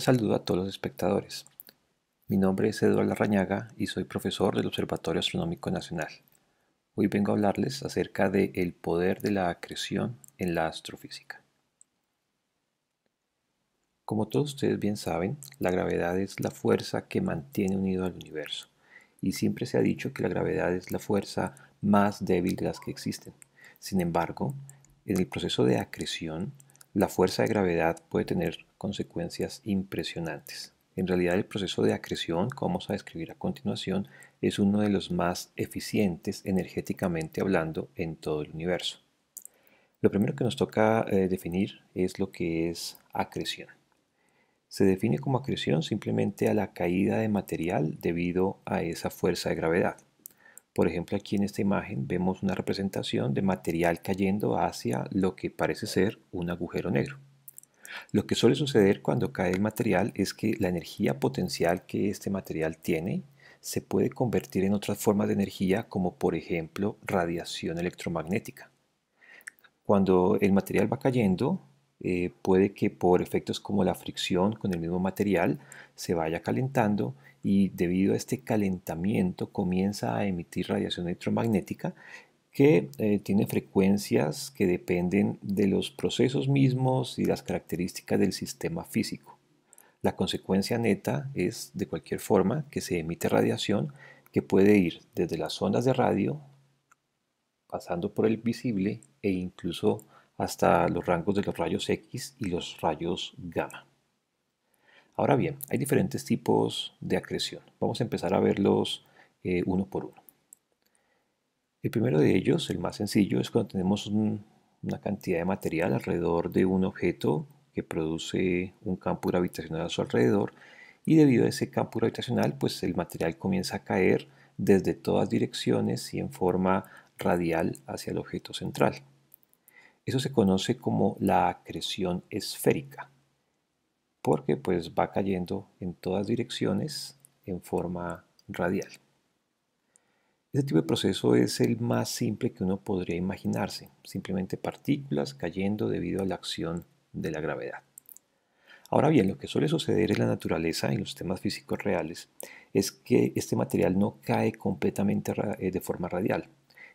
saludo a todos los espectadores. Mi nombre es Eduardo Larrañaga y soy profesor del Observatorio Astronómico Nacional. Hoy vengo a hablarles acerca de el poder de la acreción en la astrofísica. Como todos ustedes bien saben, la gravedad es la fuerza que mantiene unido al universo, y siempre se ha dicho que la gravedad es la fuerza más débil de las que existen. Sin embargo, en el proceso de acreción, la fuerza de gravedad puede tener consecuencias impresionantes. En realidad el proceso de acreción, como vamos a describir a continuación, es uno de los más eficientes energéticamente hablando en todo el universo. Lo primero que nos toca eh, definir es lo que es acreción. Se define como acreción simplemente a la caída de material debido a esa fuerza de gravedad. Por ejemplo, aquí en esta imagen vemos una representación de material cayendo hacia lo que parece ser un agujero negro. Lo que suele suceder cuando cae el material es que la energía potencial que este material tiene se puede convertir en otras formas de energía como por ejemplo radiación electromagnética. Cuando el material va cayendo, eh, puede que por efectos como la fricción con el mismo material se vaya calentando y debido a este calentamiento comienza a emitir radiación electromagnética que eh, tiene frecuencias que dependen de los procesos mismos y las características del sistema físico. La consecuencia neta es, de cualquier forma, que se emite radiación que puede ir desde las ondas de radio, pasando por el visible e incluso hasta los rangos de los rayos X y los rayos gamma. Ahora bien, hay diferentes tipos de acreción. Vamos a empezar a verlos eh, uno por uno. El primero de ellos, el más sencillo, es cuando tenemos una cantidad de material alrededor de un objeto que produce un campo gravitacional a su alrededor y debido a ese campo gravitacional pues el material comienza a caer desde todas direcciones y en forma radial hacia el objeto central. Eso se conoce como la acreción esférica porque pues va cayendo en todas direcciones en forma radial. Este tipo de proceso es el más simple que uno podría imaginarse, simplemente partículas cayendo debido a la acción de la gravedad. Ahora bien, lo que suele suceder en la naturaleza, en los temas físicos reales, es que este material no cae completamente eh, de forma radial,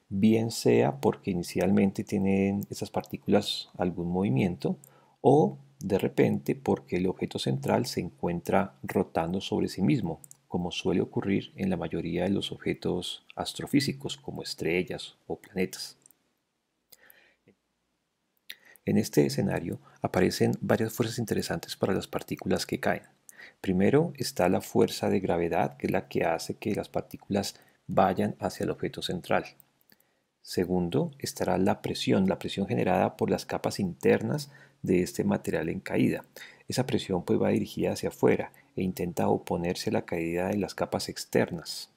bien sea porque inicialmente tienen esas partículas algún movimiento o de repente porque el objeto central se encuentra rotando sobre sí mismo, como suele ocurrir en la mayoría de los objetos astrofísicos como estrellas o planetas. En este escenario aparecen varias fuerzas interesantes para las partículas que caen. Primero está la fuerza de gravedad, que es la que hace que las partículas vayan hacia el objeto central. Segundo estará la presión, la presión generada por las capas internas de este material en caída. Esa presión pues va dirigida hacia afuera e intenta oponerse a la caída de las capas externas.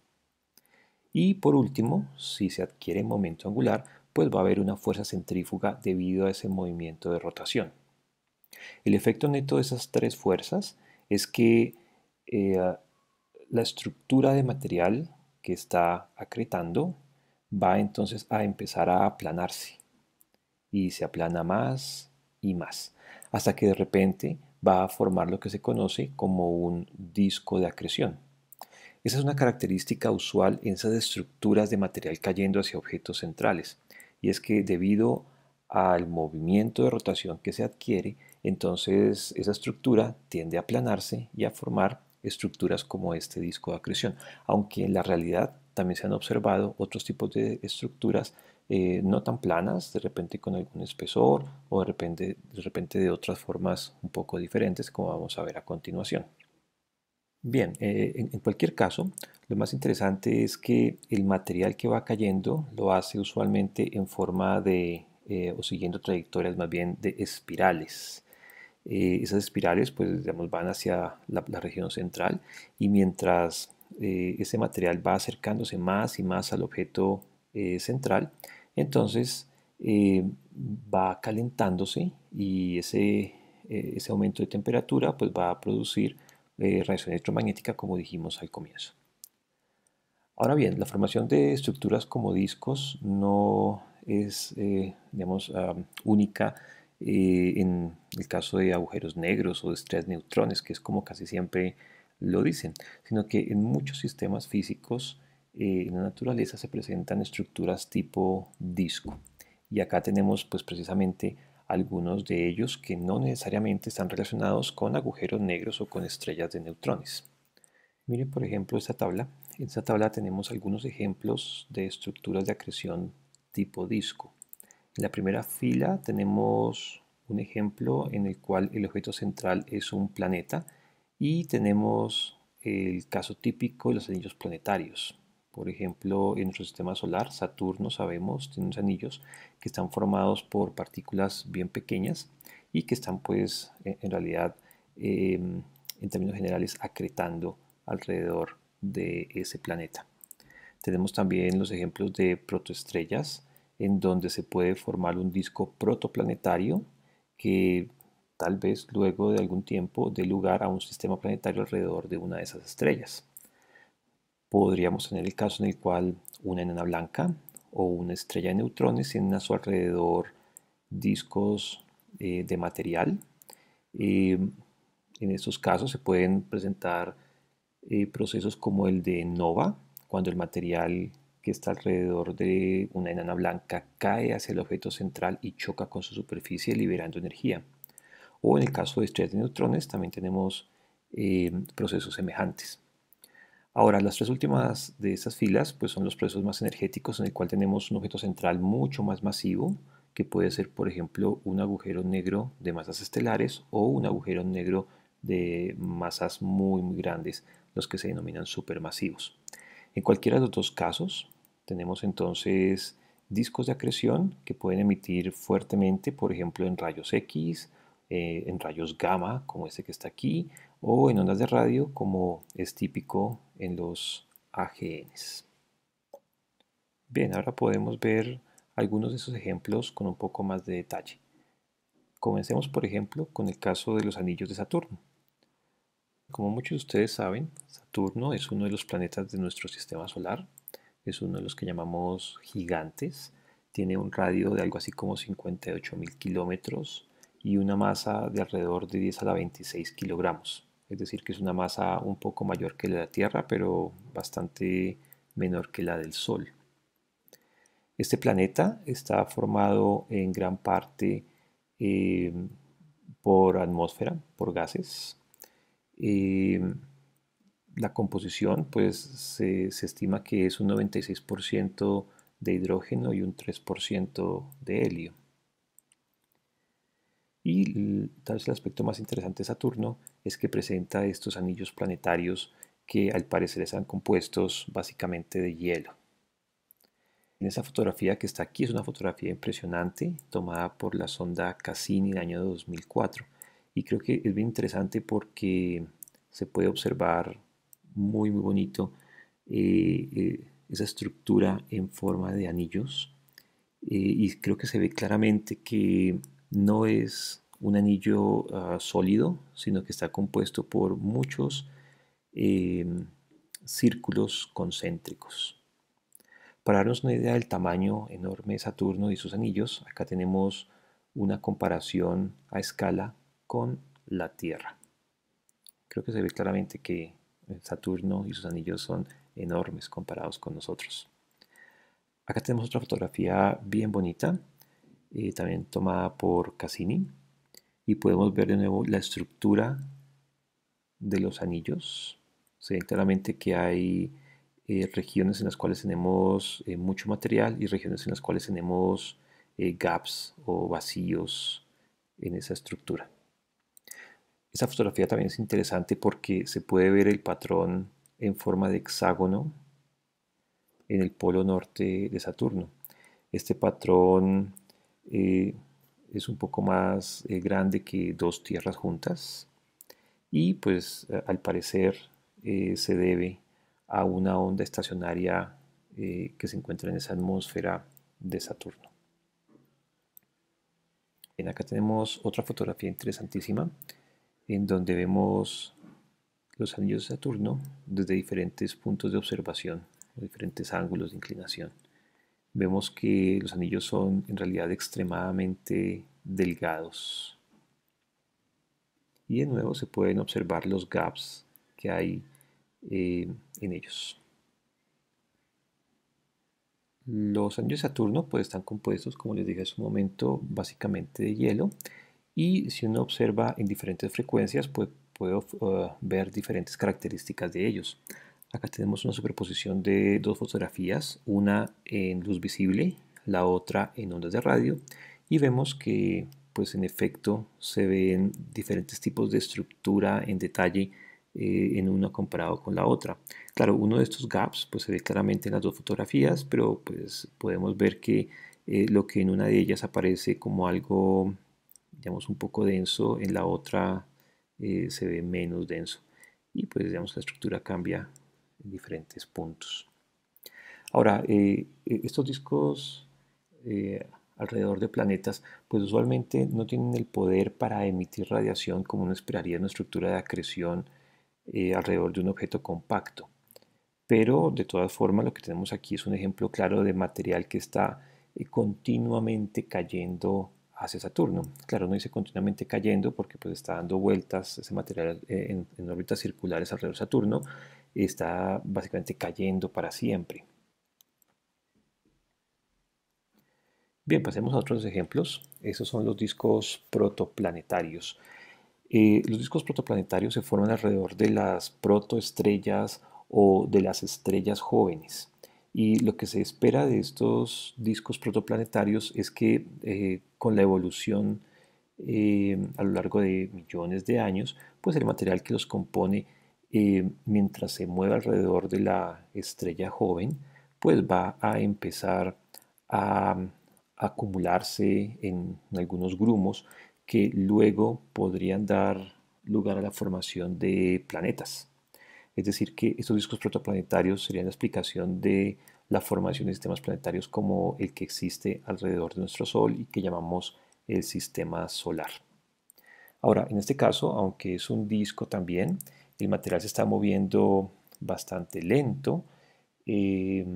Y por último, si se adquiere momento angular, pues va a haber una fuerza centrífuga debido a ese movimiento de rotación. El efecto neto de esas tres fuerzas es que eh, la estructura de material que está acretando va entonces a empezar a aplanarse y se aplana más y más hasta que de repente va a formar lo que se conoce como un disco de acreción. Esa es una característica usual en esas estructuras de material cayendo hacia objetos centrales, y es que debido al movimiento de rotación que se adquiere, entonces esa estructura tiende a aplanarse y a formar estructuras como este disco de acreción, aunque en la realidad también se han observado otros tipos de estructuras eh, no tan planas, de repente con algún espesor o de repente, de repente de otras formas un poco diferentes como vamos a ver a continuación. Bien, eh, en, cualquier caso, lo más interesante es que el material que va cayendo lo hace usualmente en forma de, eh, o siguiendo trayectorias más bien de espirales. esas espirales pues digamos, van hacia la, región central y mientras ese material va acercándose más y más al objeto eh, central, entonces eh, va calentándose y eh, ese, aumento de temperatura pues, va a producir radiación electromagnética como dijimos al comienzo. Ahora bien, la formación de estructuras como discos no es digamos, única en el caso de agujeros negros o de estrés neutrones, que es como casi siempre lo dicen, sino que en muchos sistemas físicos eh, en la naturaleza se presentan estructuras tipo disco. Y acá tenemos pues precisamente algunos de ellos que no necesariamente están relacionados con agujeros negros o con estrellas de neutrones. Miren por ejemplo esta tabla. En esta tabla tenemos algunos ejemplos de estructuras de acreción tipo disco. En la primera fila tenemos un ejemplo en el cual el objeto central es un planeta y tenemos el caso típico de los anillos planetarios. Por ejemplo, en nuestro sistema solar, Saturno, sabemos, tiene unos anillos que están formados por partículas bien pequeñas y que están, pues, en realidad, em, en términos generales, acretando alrededor de ese planeta. Tenemos también los ejemplos de protoestrellas, en donde se puede formar un disco protoplanetario que tal vez luego de algún tiempo dé lugar a un sistema planetario alrededor de una de esas estrellas podríamos tener el caso en el cual una enana blanca o una estrella de neutrones tienen a su alrededor discos eh, de material. Eh, en estos casos se pueden presentar eh, procesos como el de NOVA, cuando el material que está alrededor de una enana blanca cae hacia el objeto central y choca con su superficie liberando energía. O en el caso de estrellas de neutrones también tenemos procesos semejantes. Ahora, las tres últimas de estas filas pues son los procesos más energéticos en el cual tenemos un objeto central mucho más masivo, que puede ser, por ejemplo, un agujero negro de masas estelares o un agujero negro de masas muy, muy grandes, los que se denominan supermasivos. En cualquiera de los dos casos, tenemos entonces discos de acreción que pueden emitir fuertemente, por ejemplo, en rayos X, eh, en rayos gamma, como este que está aquí, o en ondas de radio como es típico en los AGNs. Bien, ahora podemos ver algunos de esos ejemplos con un poco más de detalle. Comencemos por ejemplo con el caso de los anillos de Saturno. Como muchos de ustedes saben, Saturno es uno de los planetas de nuestro sistema solar, es uno de los que llamamos gigantes, tiene un radio de algo así como 58.000 mil kilómetros y una masa de alrededor de 10 a la 26 kilogramos es decir que es una masa un poco mayor que la de la Tierra, pero bastante menor que la del Sol. Este planeta está formado en gran parte eh, por atmósfera, por gases. Eh, la composición, pues se, se, estima que es un 96% de hidrógeno y un 3% de helio. Y tal vez el aspecto más interesante de Saturno es que presenta estos anillos planetarios que al parecer están compuestos básicamente de hielo. En esa fotografía que está aquí es una fotografía impresionante tomada por la sonda Cassini en el año 2004 y creo que es bien interesante porque se puede observar muy muy bonito eh, eh, esa estructura en forma de anillos eh, y creo que se ve claramente que no es un anillo ah, sólido, sino que está compuesto por muchos em, círculos concéntricos. Para darnos una idea del tamaño enorme de Saturno y sus anillos, acá tenemos una comparación a escala con la Tierra. Creo que se ve claramente que Saturno y sus anillos son enormes comparados con nosotros. Acá tenemos otra fotografía bien bonita, eh, también tomada por Cassini, y podemos ver de nuevo la estructura de los anillos. Se ve claramente que hay eh, regiones en las cuales tenemos eh, mucho material y regiones en las cuales tenemos eh, gaps o vacíos en esa estructura. Esta fotografía también es interesante porque se puede ver el patrón en forma de hexágono en el polo norte de Saturno. Este patrón es un poco más eh, grande que dos tierras juntas y pues eh, al parecer eh, se debe a una onda estacionaria que se encuentra en esa atmósfera de Saturno. Bien, acá tenemos otra fotografía interesantísima en donde vemos los anillos de Saturno desde diferentes puntos de observación, diferentes ángulos de inclinación vemos que los anillos son en realidad extremadamente delgados. Y de nuevo se pueden observar los gaps que hay eh, en ellos. Los anillos de Saturno pues, están compuestos, como les dije hace un momento, básicamente de hielo. Y si uno observa en diferentes frecuencias, pues, puede uh, ver diferentes características de ellos. Acá tenemos una superposición de dos fotografías, una en luz visible, la otra en ondas de radio, y vemos que pues en efecto se ven diferentes tipos de estructura en detalle eh, en una comparado con la otra. Claro, uno de estos gaps pues se ve claramente en las dos fotografías, pero pues podemos ver que eh, lo que en una de ellas aparece como algo, digamos, un poco denso, en la otra eh, se ve menos denso. Y pues digamos la estructura cambia diferentes puntos. Ahora, eh, eh, estos discos eh, alrededor de planetas, pues usualmente no tienen el poder para emitir radiación como uno esperaría en una estructura de acreción alrededor de un objeto compacto. Pero de todas formas lo que tenemos aquí es un ejemplo claro de material que está continuamente cayendo hacia Saturno. Claro, no dice continuamente cayendo porque pues está dando vueltas ese material en órbitas circulares alrededor de Saturno, está básicamente cayendo para siempre. Bien, pasemos a otros ejemplos. Esos son los discos protoplanetarios. Eh, los discos protoplanetarios se forman alrededor de las protoestrellas o de las estrellas jóvenes. Y lo que se espera de estos discos protoplanetarios es que eh, con la evolución eh, a lo largo de millones de años, pues el material que los compone eh, mientras se mueve alrededor de la estrella joven, pues va a empezar a mm, acumularse en algunos grumos que luego podrían dar lugar a la formación de planetas. Es decir, que estos discos protoplanetarios serían la explicación de la formación de sistemas planetarios como el que existe alrededor de nuestro Sol y que llamamos el sistema solar. Ahora, en este caso, aunque es un disco también, el material se está moviendo bastante lento, eh,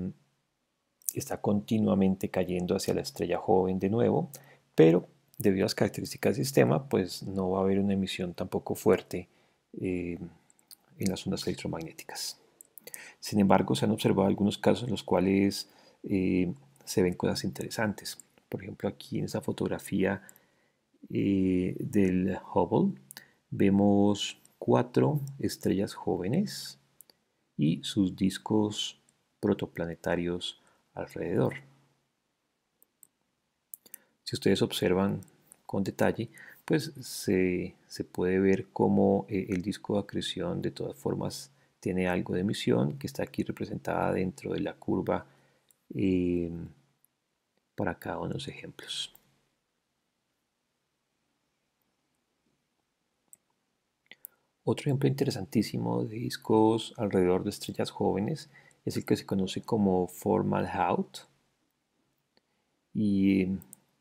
está continuamente cayendo hacia la estrella joven de nuevo, pero debido a las características del sistema, pues no va a haber una emisión tampoco fuerte eh, en las ondas electromagnéticas. Sin embargo, se han observado algunos casos en los cuales eh, se ven cosas interesantes. Por ejemplo, aquí en esta fotografía del Hubble vemos cuatro estrellas jóvenes y sus discos protoplanetarios alrededor. Si ustedes observan con detalle, pues se, puede ver cómo eh, el disco de acreción de todas formas tiene algo de emisión que está aquí representada dentro de la curva eh, para cada uno de los ejemplos. Otro ejemplo interesantísimo de discos alrededor de estrellas jóvenes es el que se conoce como Formalhaut. Y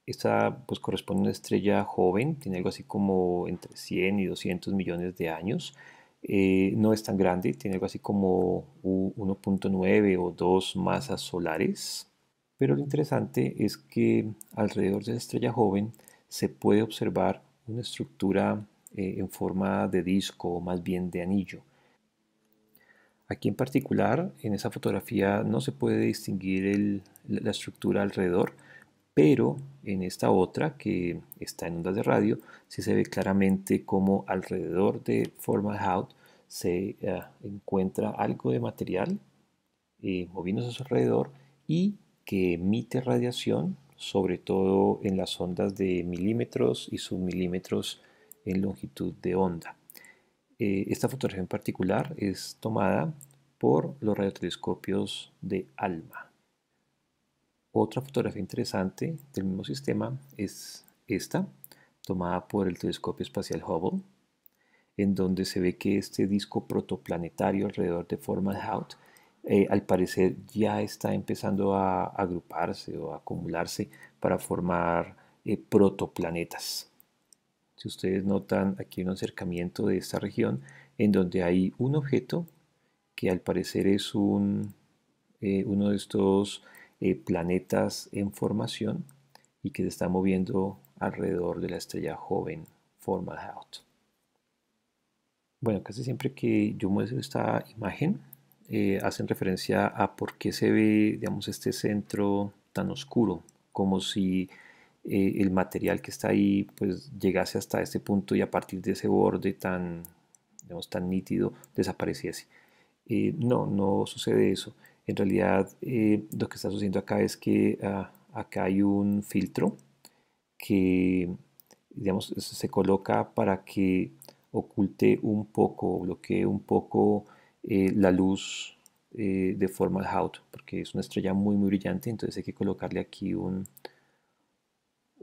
esta pues, corresponde a una estrella joven, tiene algo así como entre 100 y 200 millones de años. Eh, no es tan grande, tiene algo así como 1.9 o 2 masas solares. Pero lo interesante es que alrededor de la estrella joven se puede observar una estructura eh, en forma de disco o más bien de anillo. Aquí en particular, en esa fotografía no se puede distinguir la estructura alrededor, pero en esta otra que está en ondas de radio, sí se ve claramente como alrededor de Forma Out se eh, encuentra algo de material eh, moviéndose a su alrededor y que emite radiación, sobre todo en las ondas de milímetros y submilímetros en longitud de onda. Eh, esta fotografía en particular es tomada por los radiotelescopios de ALMA. Otra fotografía interesante del mismo sistema es esta, tomada por el telescopio espacial Hubble, en donde se ve que este disco protoplanetario alrededor de forman eh, al parecer ya está empezando a agruparse o a acumularse para formar eh, protoplanetas si ustedes notan aquí un acercamiento de esta región, en donde hay un objeto que al parecer es un, eh, uno de estos eh, planetas en formación y que se está moviendo alrededor de la estrella joven Formalhaut. Bueno, casi siempre que yo muestro esta imagen, eh, hacen referencia a por qué se ve, digamos, este centro tan oscuro, como si eh, el material que está ahí pues llegase hasta este punto y a partir de ese borde tan, digamos, tan nítido desapareciese. Eh, no, no sucede eso. En realidad eh, lo que está sucediendo acá es que ah, acá hay un filtro que digamos, se coloca para que oculte un poco, bloquee un poco eh, la luz de forma out, porque es una estrella muy muy brillante, entonces hay que colocarle aquí un,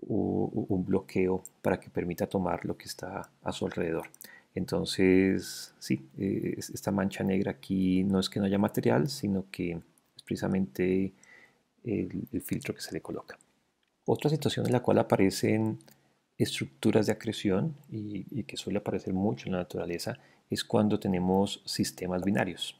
un bloqueo para que permita tomar lo que está a su alrededor. Entonces, sí, esta mancha negra aquí no es que no haya material, sino que es precisamente el, filtro que se le coloca. Otra situación en la cual aparecen estructuras de acreción y, y, que suele aparecer mucho en la naturaleza es cuando tenemos sistemas binarios.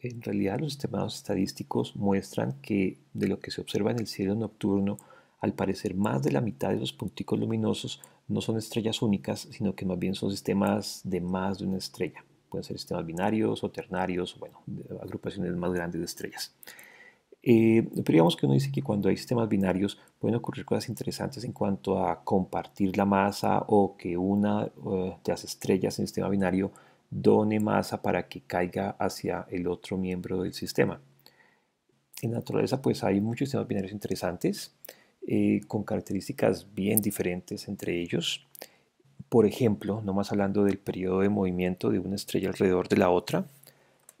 En realidad los sistemas estadísticos muestran que de lo que se observa en el cielo nocturno al parecer, más de la mitad de los punticos luminosos no son estrellas únicas, sino que más bien son sistemas de más de una estrella. Pueden ser sistemas binarios o ternarios, bueno, agrupaciones más grandes de estrellas. Eh, pero digamos que uno dice que cuando hay sistemas binarios pueden ocurrir cosas interesantes en cuanto a compartir la masa o que una eh, de las estrellas en sistema binario done masa para que caiga hacia el otro miembro del sistema. En naturaleza pues hay muchos sistemas binarios interesantes. Eh, con características bien diferentes entre ellos. Por ejemplo, no más hablando del periodo de movimiento de una estrella alrededor de la otra,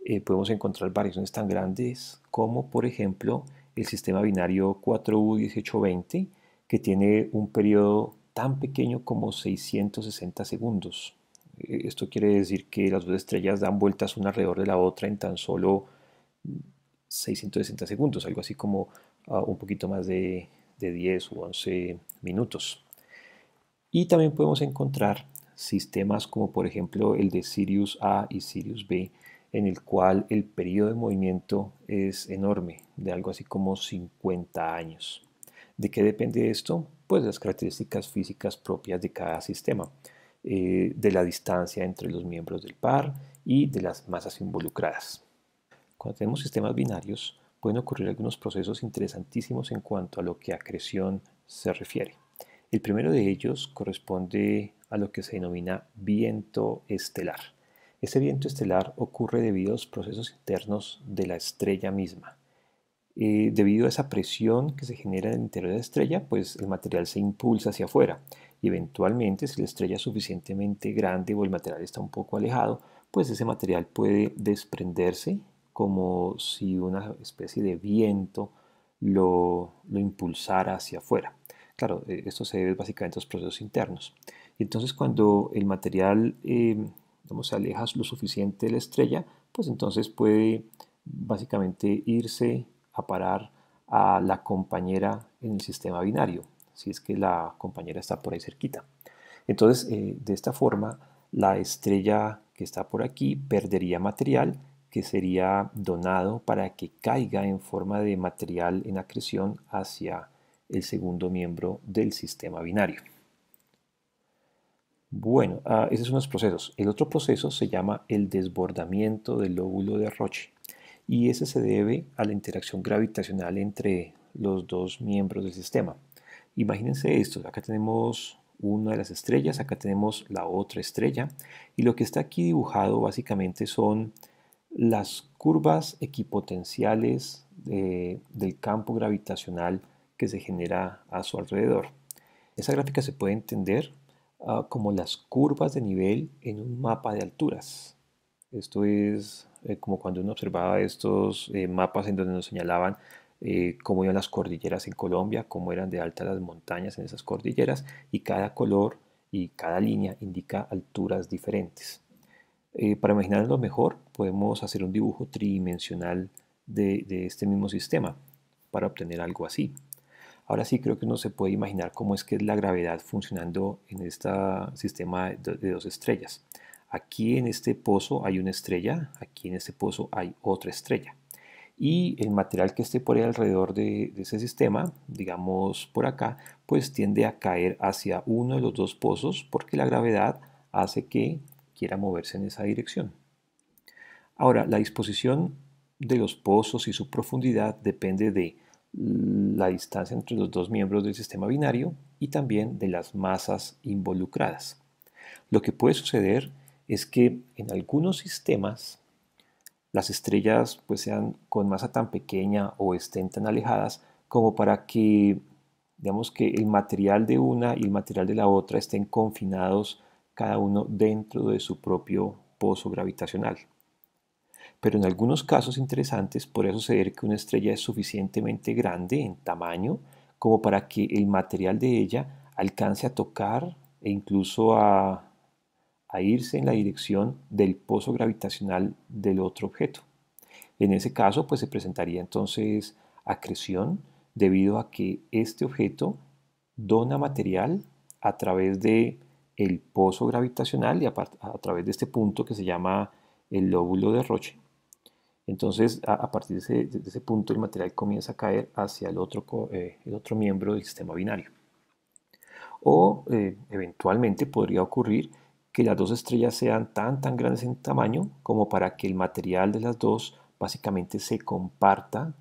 eh, podemos encontrar variaciones tan grandes como, por ejemplo, el sistema binario 4U1820, que tiene un periodo tan pequeño como 660 segundos. Eh, esto quiere decir que las dos estrellas dan vueltas una alrededor de la otra en tan solo 660 segundos, algo así como ah, un poquito más de de 10 u 11 minutos. Y también podemos encontrar sistemas como por ejemplo el de Sirius A y Sirius B, en el cual el periodo de movimiento es enorme, de algo así como 50 años. ¿De qué depende esto? Pues de las características físicas propias de cada sistema, eh, de la distancia entre los miembros del par y de las masas involucradas. Cuando tenemos sistemas binarios, pueden ocurrir algunos procesos interesantísimos en cuanto a lo que a acreción se refiere. El primero de ellos corresponde a lo que se denomina viento estelar. Ese viento estelar ocurre debido a los procesos internos de la estrella misma. Eh, debido a esa presión que se genera en el interior de la estrella, pues el material se impulsa hacia afuera y eventualmente si la estrella es suficientemente grande o el material está un poco alejado, pues ese material puede desprenderse como si una especie de viento lo, impulsara hacia afuera. Claro, eh, esto se debe básicamente a los procesos internos. Y entonces cuando el material eh, se aleja lo suficiente de la estrella, pues entonces puede básicamente irse a parar a la compañera en el sistema binario, si es que la compañera está por ahí cerquita. Entonces, eh, de esta forma, la estrella que está por aquí perdería material que sería donado para que caiga en forma de material en acreción hacia el segundo miembro del sistema binario. Bueno, ah, esos son los procesos. El otro proceso se llama el desbordamiento del lóbulo de Roche y ese se debe a la interacción gravitacional entre los dos miembros del sistema. Imagínense esto, acá tenemos una de las estrellas, acá tenemos la otra estrella y lo que está aquí dibujado básicamente son las curvas equipotenciales eh, del campo gravitacional que se genera a su alrededor. Esa gráfica se puede entender ah, como las curvas de nivel en un mapa de alturas. Esto es eh, como cuando uno observaba estos eh, mapas en donde nos señalaban cómo iban las cordilleras en Colombia, cómo eran de alta las montañas en esas cordilleras y cada color y cada línea indica alturas diferentes. Eh, para imaginarlo mejor, podemos hacer un dibujo tridimensional de, este mismo sistema para obtener algo así. Ahora sí creo que uno se puede imaginar cómo es que es la gravedad funcionando en este sistema de dos estrellas. Aquí en este pozo hay una estrella, aquí en este pozo hay otra estrella. Y el material que esté por ahí alrededor de ese sistema, digamos por acá, pues tiende a caer hacia uno de los dos pozos porque la gravedad hace que quiera moverse en esa dirección. Ahora, la disposición de los pozos y su profundidad depende de la distancia entre los dos miembros del sistema binario y también de las masas involucradas. Lo que puede suceder es que en algunos sistemas las estrellas pues, sean con masa tan pequeña o estén tan alejadas como para que digamos que el material de una y el material de la otra estén confinados cada uno dentro de su propio pozo gravitacional. Pero en algunos casos interesantes podría suceder que una estrella es suficientemente grande en tamaño como para que el material de ella alcance a tocar e incluso a, irse en la dirección del pozo gravitacional del otro objeto. En ese caso, pues se presentaría entonces acreción debido a que este objeto dona material a través de el pozo gravitacional y a, través de este punto que se llama el lóbulo de Roche. Entonces, a, partir de ese, punto, el material comienza a caer hacia el otro, eh, miembro del sistema binario. O eh, eventualmente podría ocurrir que las dos estrellas sean tan, tan grandes en tamaño como para que el material de las dos básicamente se comparta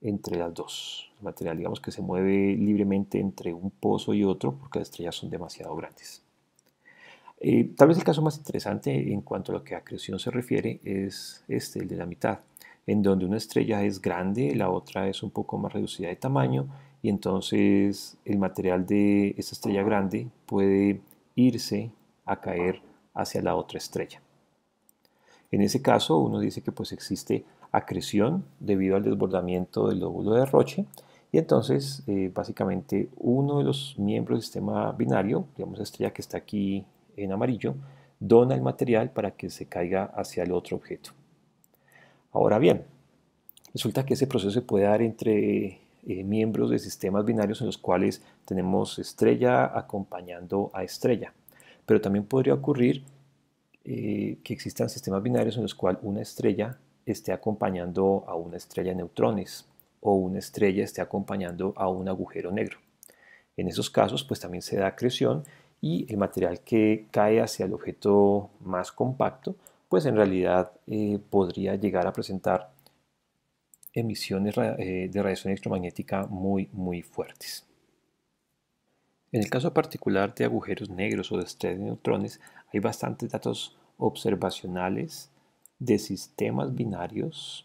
entre las dos material, digamos, que se mueve libremente entre un pozo y otro porque las estrellas son demasiado grandes. Eh, tal vez el caso más interesante en cuanto a lo que a se refiere es este, el de la mitad, en donde una estrella es grande, la otra es un poco más reducida de tamaño y entonces el material de esta estrella grande puede irse a caer hacia la otra estrella. En ese caso uno dice que pues existe acreción debido al desbordamiento del lóbulo de Roche y entonces, eh, básicamente, uno de los miembros del sistema binario, digamos la estrella que está aquí en amarillo, dona el material para que se caiga hacia el otro objeto. Ahora bien, resulta que ese proceso se puede dar entre eh, miembros de sistemas binarios en los cuales tenemos estrella acompañando a estrella. Pero también podría ocurrir eh, que existan sistemas binarios en los cuales una estrella esté acompañando a una estrella de neutrones o una estrella esté acompañando a un agujero negro. En esos casos, pues también se da acreción y el material que cae hacia el objeto más compacto, pues en realidad eh, podría llegar a presentar emisiones eh, de radiación electromagnética muy, muy fuertes. En el caso particular de agujeros negros o de estrellas de neutrones, hay bastantes datos observacionales de sistemas binarios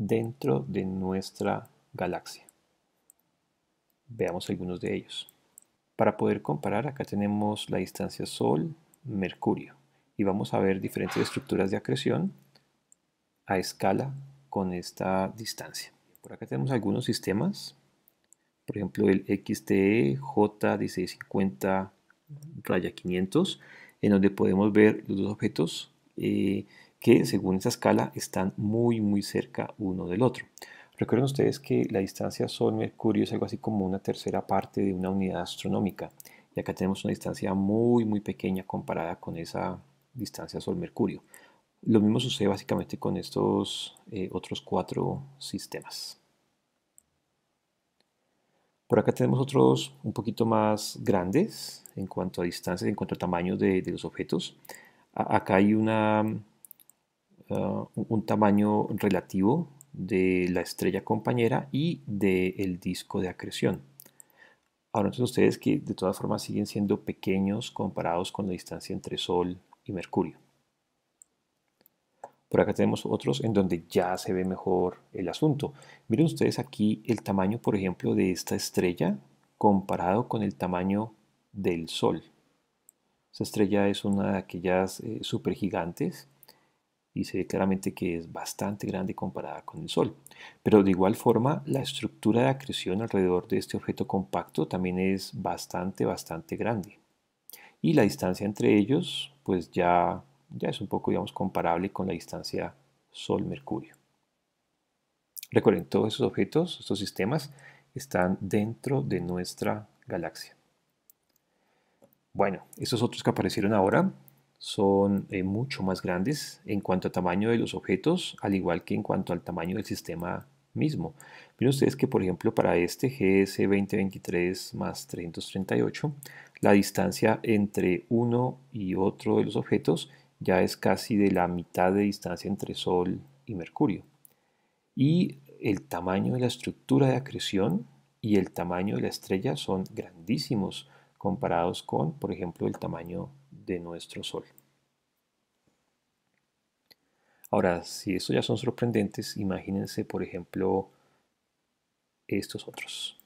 dentro de nuestra galaxia. Veamos algunos de ellos. Para poder comparar, acá tenemos la distancia Sol-Mercurio y vamos a ver diferentes estructuras de acreción a escala con esta distancia. Por acá tenemos algunos sistemas, por ejemplo el XTE J1650-500, en donde podemos ver los dos objetos eh, que según esta escala están muy muy cerca uno del otro. Recuerden ustedes que la distancia Sol-Mercurio es algo así como una tercera parte de una unidad astronómica. Y acá tenemos una distancia muy muy pequeña comparada con esa distancia Sol-Mercurio. Lo mismo sucede básicamente con estos eh, otros cuatro sistemas. Por acá tenemos otros un poquito más grandes en cuanto a distancias, en cuanto a tamaño de, los objetos. acá hay una Ah, un tamaño relativo de la estrella compañera y del disco de acreción. Ahora, entonces ustedes que de todas formas siguen siendo pequeños comparados con la distancia entre Sol y Mercurio. Por acá tenemos otros en donde ya se ve mejor el asunto. Miren ustedes aquí el tamaño, por ejemplo, de esta estrella comparado con el tamaño del Sol. Esta estrella es una de aquellas eh, supergigantes y se ve claramente que es bastante grande comparada con el Sol. Pero de igual forma, la estructura de acreción alrededor de este objeto compacto también es bastante, bastante grande. Y la distancia entre ellos, pues ya, ya es un poco, digamos, comparable con la distancia Sol-Mercurio. Recuerden, todos esos objetos, estos sistemas, están dentro de nuestra galaxia. Bueno, estos otros que aparecieron ahora son eh, mucho más grandes en cuanto a tamaño de los objetos, al igual que en cuanto al tamaño del sistema mismo. Miren ustedes que, por ejemplo, para este GS 2023 más 338, la distancia entre uno y otro de los objetos ya es casi de la mitad de distancia entre Sol y Mercurio. Y el tamaño de la estructura de acreción y el tamaño de la estrella son grandísimos comparados con, por ejemplo, el tamaño de nuestro Sol. Ahora, si estos ya son sorprendentes, imagínense, por ejemplo, estos otros.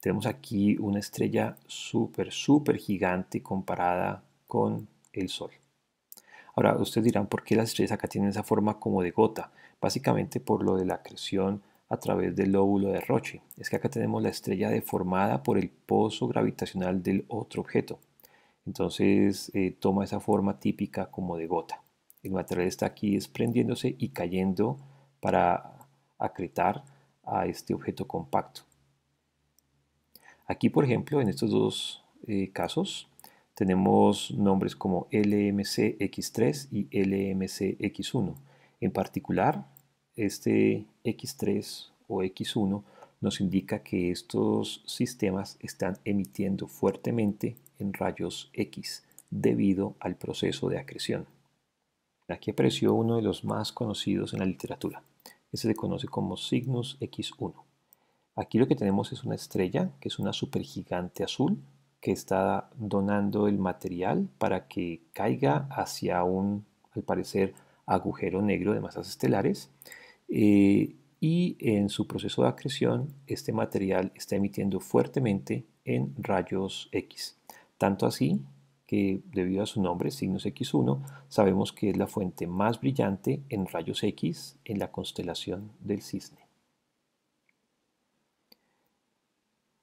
Tenemos aquí una estrella súper, súper gigante comparada con el Sol. Ahora, ustedes dirán, ¿por qué las estrellas acá tienen esa forma como de gota? Básicamente por lo de la acreción a través del lóbulo de Roche. Es que acá tenemos la estrella deformada por el pozo gravitacional del otro objeto. Entonces eh, toma esa forma típica como de gota. El material está aquí desprendiéndose y cayendo para acretar a este objeto compacto. Aquí, por ejemplo, en estos dos eh, casos, tenemos nombres como LMCX3 y LMCX1. En particular, este X3 o X1 nos indica que estos sistemas están emitiendo fuertemente en rayos X debido al proceso de acreción. Aquí apareció uno de los más conocidos en la literatura. Este se conoce como Cygnus X1. Aquí lo que tenemos es una estrella, que es una supergigante azul, que está donando el material para que caiga hacia un, al parecer, agujero negro de masas estelares. Eh, y en su proceso de acreción, este material está emitiendo fuertemente en rayos X. Tanto así que debido a su nombre, Signos X1, sabemos que es la fuente más brillante en rayos X en la constelación del cisne.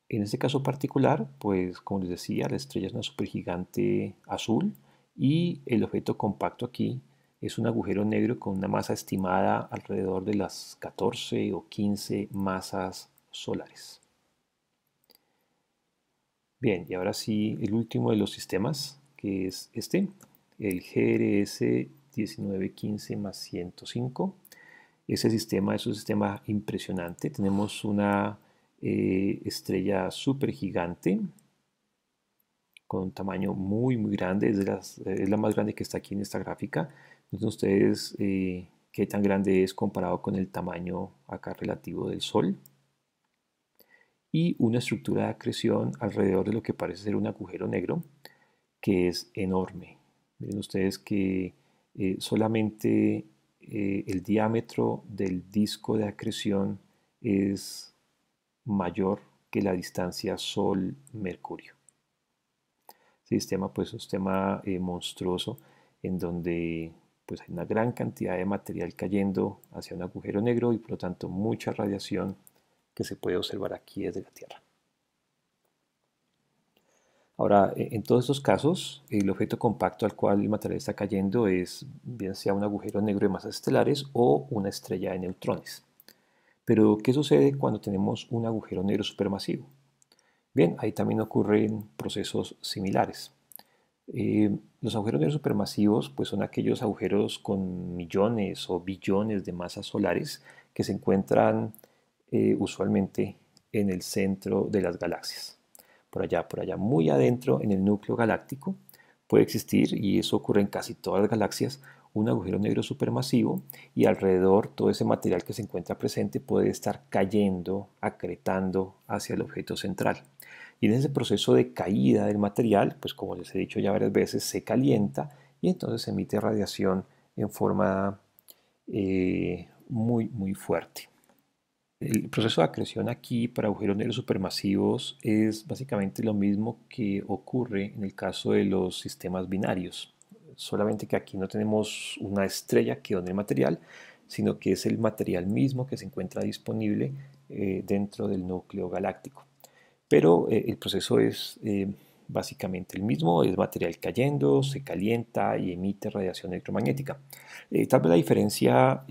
En este caso particular, pues como les decía, la estrella es una supergigante azul y el objeto compacto aquí es un agujero negro con una masa estimada alrededor de las 14 o 15 masas solares. Bien, y ahora sí, el último de los sistemas, que es este, el GRS 1915 más 105. Ese sistema es un sistema impresionante. Tenemos una eh, estrella súper gigante con un tamaño muy, muy grande. Es, la más grande que está aquí en esta gráfica. Entonces ustedes, eh, qué tan grande es comparado con el tamaño acá relativo del Sol y una estructura de acreción alrededor de lo que parece ser un agujero negro que es enorme. Miren ustedes que eh, solamente eh, el diámetro del disco de acreción es mayor que la distancia Sol-Mercurio. Sistema, pues, un sistema eh, monstruoso en donde pues, hay una gran cantidad de material cayendo hacia un agujero negro y por lo tanto mucha radiación que se puede observar aquí desde la Tierra. Ahora, e, en todos estos casos, el objeto compacto al cual el material está cayendo es bien sea un agujero negro de masas estelares o una estrella de neutrones. Pero, ¿qué sucede cuando tenemos un agujero negro supermasivo? Bien, ahí también ocurren procesos similares. Eh, los agujeros negros supermasivos pues, son aquellos agujeros con millones o billones de masas solares que se encuentran eh, usualmente en el centro de las galaxias. Por allá, por allá, muy adentro en el núcleo galáctico, puede existir, y eso ocurre en casi todas las galaxias, un agujero negro supermasivo y alrededor todo ese material que se encuentra presente puede estar cayendo, acretando hacia el objeto central. Y en ese proceso de caída del material, pues como les he dicho ya varias veces, se calienta y entonces se emite radiación en forma eh, muy, muy fuerte. El proceso de acreción aquí para agujeros negros supermasivos es básicamente lo mismo que ocurre en el caso de los sistemas binarios, solamente que aquí no tenemos una estrella que done el material, sino que es el material mismo que se encuentra disponible eh, dentro del núcleo galáctico. Pero eh, el proceso es eh, básicamente el mismo, es material cayendo, se calienta y emite radiación electromagnética. tal vez la diferencia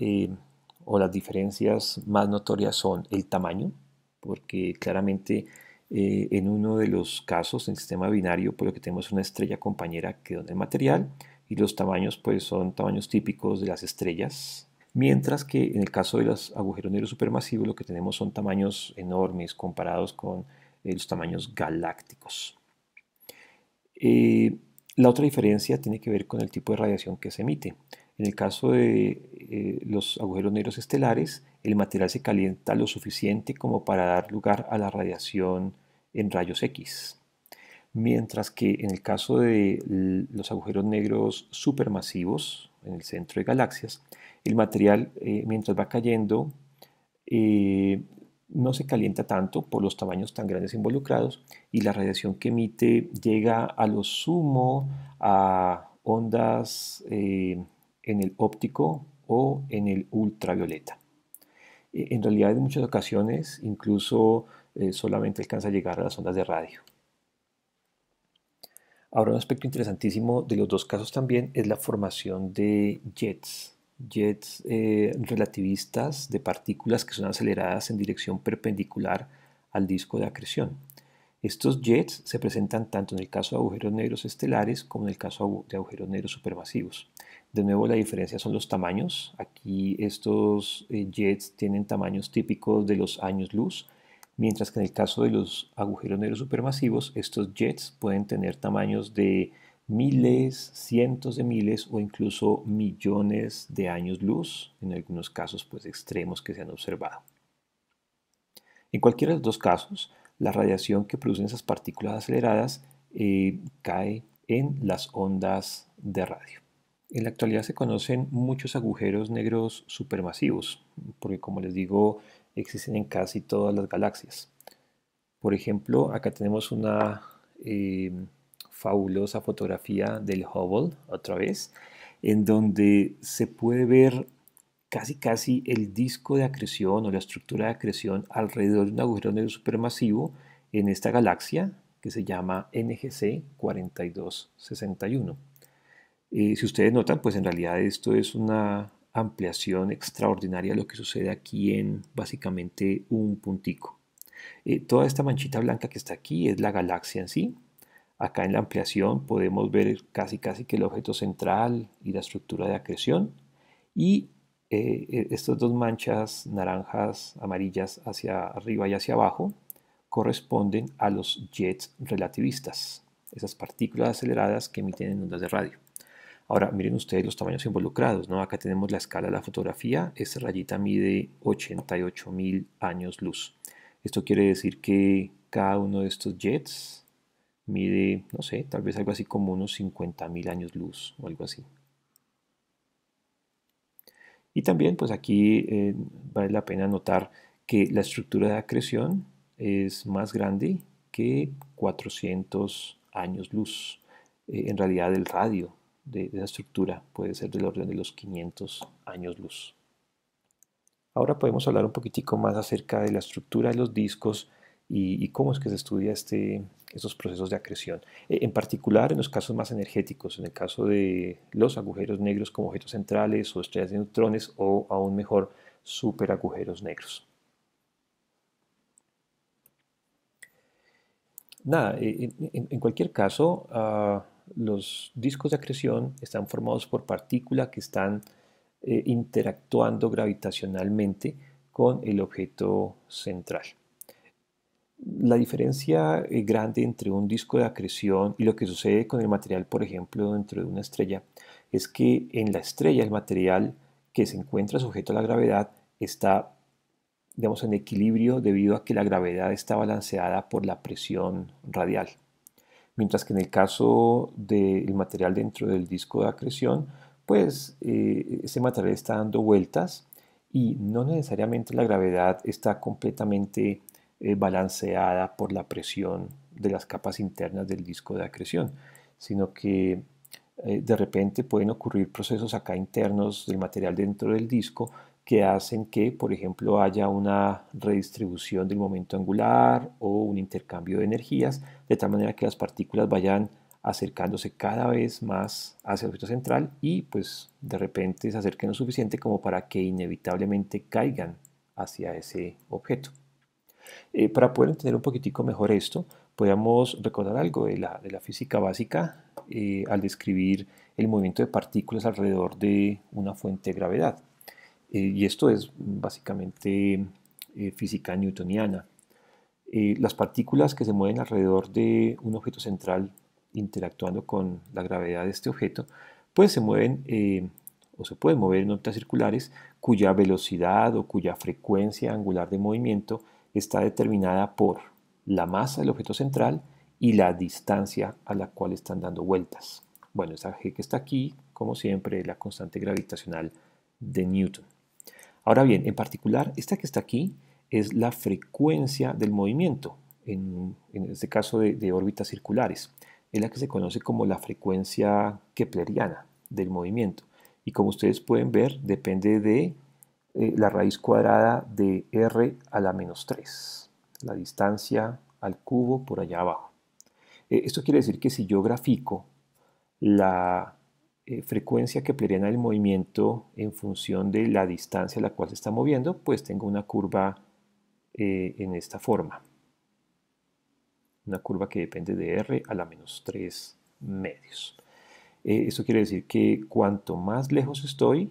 o las diferencias más notorias son el tamaño, porque claramente eh, en uno de los casos, en sistema binario, por lo que tenemos una estrella compañera que dona el material y los tamaños pues son tamaños típicos de las estrellas. Mientras que en el caso de los agujeros negros supermasivos lo que tenemos son tamaños enormes comparados con eh, los tamaños galácticos. Eh, la otra diferencia tiene que ver con el tipo de radiación que se emite. En el caso de eh, los agujeros negros estelares, el material se calienta lo suficiente como para dar lugar a la radiación en rayos X. Mientras que en el caso de los agujeros negros supermasivos, en el centro de galaxias, el material eh, mientras va cayendo eh, no se calienta tanto por los tamaños tan grandes involucrados y la radiación que emite llega a lo sumo a ondas en el óptico o en el ultravioleta. E, en realidad en muchas ocasiones incluso eh, solamente alcanza a llegar a las ondas de radio. Ahora un aspecto interesantísimo de los dos casos también es la formación de jets, jets eh, relativistas de partículas que son aceleradas en dirección perpendicular al disco de acreción. Estos jets se presentan tanto en el caso de agujeros negros estelares como en el caso de agujeros negros supermasivos. De nuevo, la diferencia son los tamaños. Aquí estos eh, jets tienen tamaños típicos de los años luz, mientras que en el caso de los agujeros negros supermasivos, estos jets pueden tener tamaños de miles, cientos de miles o incluso millones de años luz, en algunos casos pues extremos que se han observado. En cualquiera de los dos casos, la radiación que producen esas partículas aceleradas eh, cae en las ondas de radio. En la actualidad se conocen muchos agujeros negros supermasivos, porque como les digo, existen en casi todas las galaxias. Por ejemplo, acá tenemos una eh, fabulosa fotografía del Hubble, otra vez, en donde se puede ver casi casi el disco de acreción o la estructura de acreción alrededor de un agujero negro supermasivo en esta galaxia que se llama NGC 4261 si ustedes notan, pues en realidad esto es una ampliación extraordinaria de lo que sucede aquí en básicamente un puntico. Eh, toda esta manchita blanca que está aquí es la galaxia en sí. Acá en la ampliación podemos ver casi casi que el objeto central y la estructura de acreción. Y eh, e, estas dos manchas naranjas, amarillas hacia arriba y hacia abajo corresponden a los jets relativistas, esas partículas aceleradas que emiten en ondas de radio. Ahora, miren ustedes los tamaños involucrados, ¿no? Acá tenemos la escala de la fotografía, esta rayita mide 88.000 años luz. Esto quiere decir que cada uno de estos jets mide, no sé, tal vez algo así como unos 50.000 años luz o algo así. Y también, pues aquí eh, vale la pena notar que la estructura de acreción es más grande que 400 años luz, eh, en realidad el radio de, esa estructura puede ser del orden de los 500 años luz. Ahora podemos hablar un poquitico más acerca de la estructura de los discos y, cómo es que se estudia este, estos procesos de acreción. E, en particular en los casos más energéticos, en el caso de los agujeros negros como objetos centrales o estrellas de neutrones o aún mejor superagujeros negros. Nada, e, en, cualquier caso, ah, los discos de acreción están formados por partículas que están eh, interactuando gravitacionalmente con el objeto central. La diferencia eh, grande entre un disco de acreción y lo que sucede con el material, por ejemplo, dentro de una estrella, es que en la estrella el material que se encuentra sujeto a la gravedad está en equilibrio debido a que la gravedad está balanceada por la presión radial mientras que en el caso del material dentro del disco de acreción, pues eh, ese material está dando vueltas y no necesariamente la gravedad está completamente eh, balanceada por la presión de las capas internas del disco de acreción, sino que eh, de repente pueden ocurrir procesos acá internos del material dentro del disco que hacen que, por ejemplo, haya una redistribución del momento angular o un intercambio de energías, de tal manera que las partículas vayan acercándose cada vez más hacia el objeto central y pues de repente se acerquen lo suficiente como para que inevitablemente caigan hacia ese objeto. Eh, para poder entender un poquitico mejor esto, podríamos recordar algo de la, física básica eh, al describir el movimiento de partículas alrededor de una fuente de gravedad. Eh, y esto es básicamente eh, física newtoniana. Eh, las partículas que se mueven alrededor de un objeto central interactuando con la gravedad de este objeto, pues se mueven o se pueden mover en órbitas circulares cuya velocidad o cuya frecuencia angular de movimiento está determinada por la masa del objeto central y la distancia a la cual están dando vueltas. Bueno, esa g que está aquí, como siempre, es la constante gravitacional de Newton. Ahora bien, en particular, esta que está aquí es la frecuencia del movimiento, en, este caso de, órbitas circulares. Es la que se conoce como la frecuencia kepleriana del movimiento. Y como ustedes pueden ver, depende de eh, la raíz cuadrada de r a la menos 3, la distancia al cubo por allá abajo. Eh, esto quiere decir que si yo grafico la eh, frecuencia que plena el movimiento en función de la distancia a la cual se está moviendo, pues tengo una curva eh, en esta forma. Una curva que depende de r a la menos 3 medios. Eh, eso quiere decir que cuanto más lejos estoy,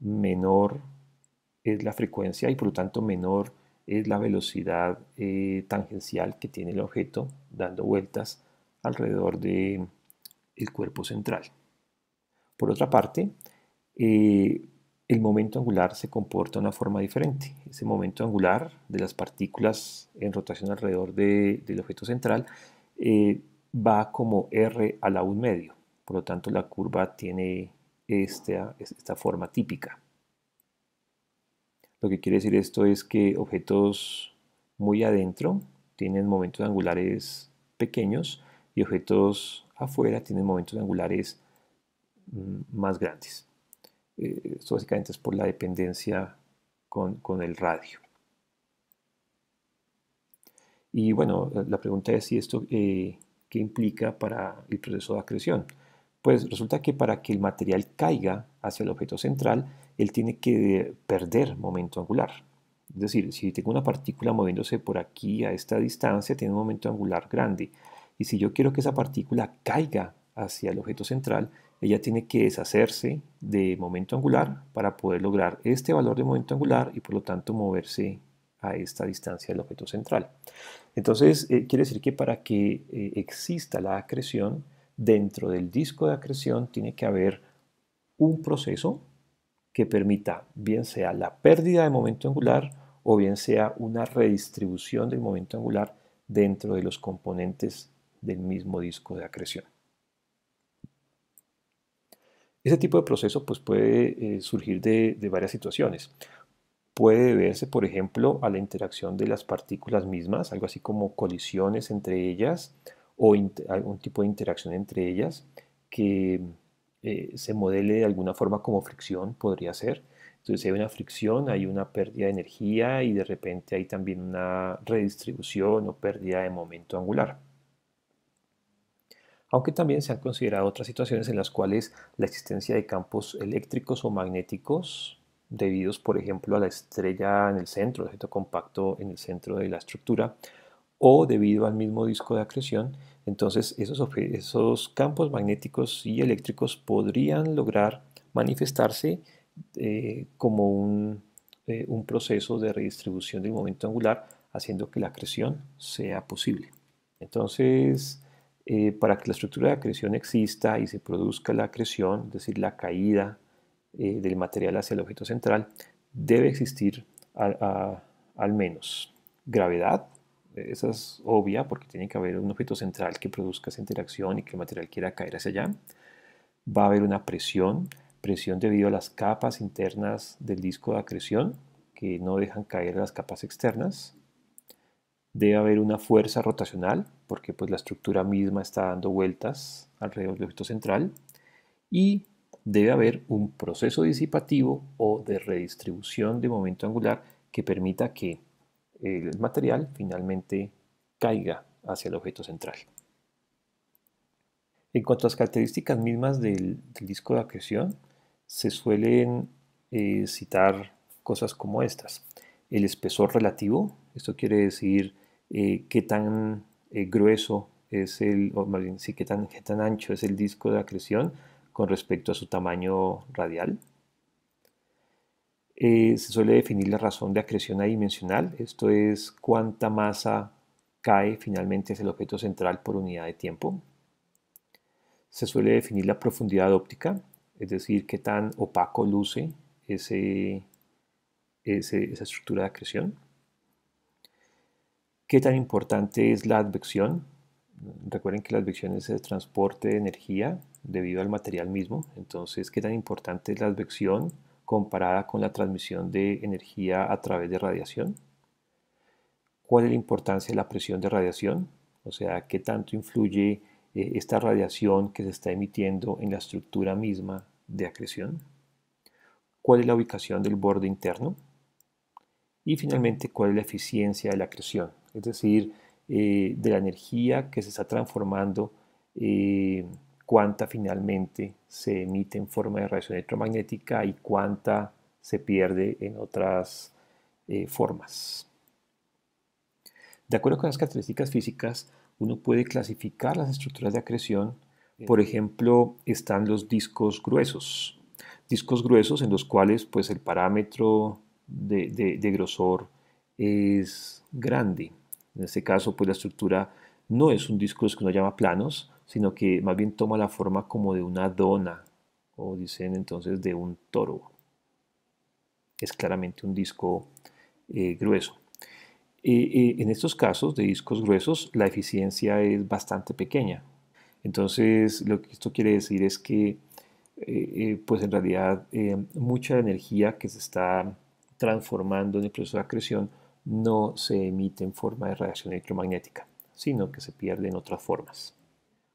menor es la frecuencia y por lo tanto menor es la velocidad tangencial que tiene el objeto dando vueltas alrededor del cuerpo central. Por otra parte, eh, el momento angular se comporta de una forma diferente. Ese momento angular de las partículas en rotación alrededor del objeto central eh, va como r a la 1 medio. Por lo tanto, la curva tiene esta, esta forma típica. Lo que quiere decir esto es que objetos muy adentro tienen momentos angulares pequeños y objetos afuera tienen momentos angulares Mm, más grandes. Eh, básicamente es por la dependencia con, el radio. Y bueno, la pregunta es si esto eh, qué implica para el proceso de acreción. Pues resulta que para que el material caiga hacia el objeto central, él tiene que perder momento angular. Es decir, si tengo una partícula moviéndose por aquí a esta distancia, tiene un momento angular grande. Y si yo quiero que esa partícula caiga hacia el objeto central, ella tiene que deshacerse de momento angular para poder lograr este valor de momento angular y por lo tanto moverse a esta distancia del objeto central. Entonces, eh, quiere decir que para que eh, exista la acreción, dentro del disco de acreción tiene que haber un proceso que permita bien sea la pérdida de momento angular o bien sea una redistribución del momento angular dentro de los componentes del mismo disco de acreción. Ese tipo de proceso pues, puede eh, surgir de, varias situaciones puede deberse, por ejemplo, a la interacción de las partículas mismas, algo así como colisiones entre ellas o algún tipo de interacción entre ellas que eh, se modele de alguna forma como fricción, podría ser. Entonces, hay una fricción, hay una pérdida de energía y de repente hay también una redistribución o pérdida de momento angular aunque también se han considerado otras situaciones en las cuales la existencia de campos eléctricos o magnéticos debidos, por ejemplo, a la estrella en el centro, el objeto compacto en el centro de la estructura, o debido al mismo disco de acreción, entonces esos, campos magnéticos y eléctricos podrían lograr manifestarse eh, como un, eh, un proceso de redistribución del momento angular, haciendo que la acreción sea posible. Entonces, eh, para que la estructura de acreción exista y se produzca la acreción, es decir, la caída eh, del material hacia el objeto central, debe existir al menos gravedad, esa es obvia porque tiene que haber un objeto central que produzca esa interacción y que el material quiera caer hacia allá. Va a haber una presión, presión debido a las capas internas del disco de acreción que no dejan caer las capas externas. Debe haber una fuerza rotacional, porque pues la estructura misma está dando vueltas alrededor del objeto central y debe haber un proceso disipativo o de redistribución de momento angular que permita que el material finalmente caiga hacia el objeto central. En cuanto a las características mismas del, disco de acreción, se suelen eh, citar cosas como estas. El espesor relativo, esto quiere decir eh, qué tan eh, grueso es el, o más bien, sí, qué tan, ancho es el disco de acreción con respecto a su tamaño radial. Eh, se suele definir la razón de acreción adimensional, esto es cuánta masa cae finalmente hacia el objeto central por unidad de tiempo. Se suele definir la profundidad óptica, es decir, qué tan opaco luce esa estructura de acreción. ¿Qué tan importante es la advección? Recuerden que la advección es el transporte de energía debido al material mismo. Entonces, ¿qué tan importante es la advección comparada con la transmisión de energía a través de radiación? ¿Cuál es la importancia de la presión de radiación? O sea, ¿qué tanto influye eh, esta radiación que se está emitiendo en la estructura misma de acreción? ¿Cuál es la ubicación del borde interno? Y finalmente, ¿cuál es la eficiencia de la acreción? es decir, eh, de la energía que se está transformando, eh, cuánta finalmente se emite en forma de radiación electromagnética y cuánta se pierde en otras eh, formas. De acuerdo con las características físicas, uno puede clasificar las estructuras de acreción. Por ejemplo, están los discos gruesos. Discos gruesos en los cuales pues, el parámetro de grosor es grande. En este caso, pues la estructura no es un disco que uno llama planos, sino que más bien toma la forma como de una dona, o dicen entonces de un toro. Es claramente un disco eh, grueso. Eh, eh, en estos casos de discos gruesos, la eficiencia es bastante pequeña. Entonces, lo que esto quiere decir es que, pues en realidad, mucha energía que se está transformando en el proceso de acreción no se emite en forma de radiación electromagnética, sino que se pierde en otras formas.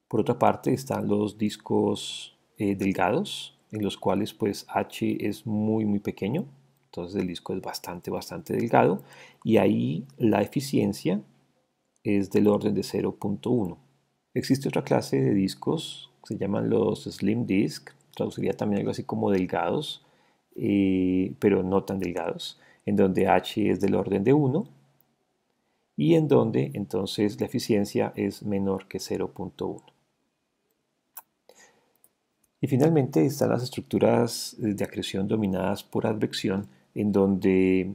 Por otra parte están los discos eh, delgados, en los cuales pues H es muy muy pequeño, entonces el disco es bastante bastante delgado y ahí la eficiencia es del orden de 0.1. Existe otra clase de discos, que se llaman los slim disc, traduciría también algo así como delgados, eh, pero no tan delgados, en donde h es del orden de 1 y en donde entonces la eficiencia es menor que 0.1. Y finalmente están las estructuras de acreción dominadas por advección en donde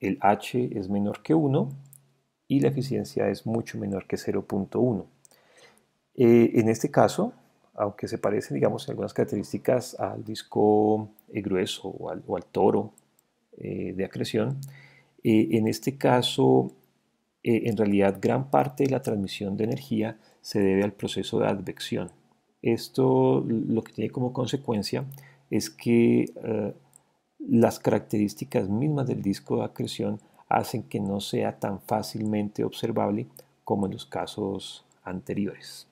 el h es menor que 1 y la eficiencia es mucho menor que 0.1. Eh, en este caso, aunque se parecen, digamos, algunas características al disco eh, grueso o al toro eh, de acreción. Eh, en este caso, eh, en realidad gran parte de la transmisión de energía se debe al proceso de advección. Esto lo que tiene como consecuencia es que las características mismas del disco de acreción hacen que no sea tan fácilmente observable como en los casos anteriores.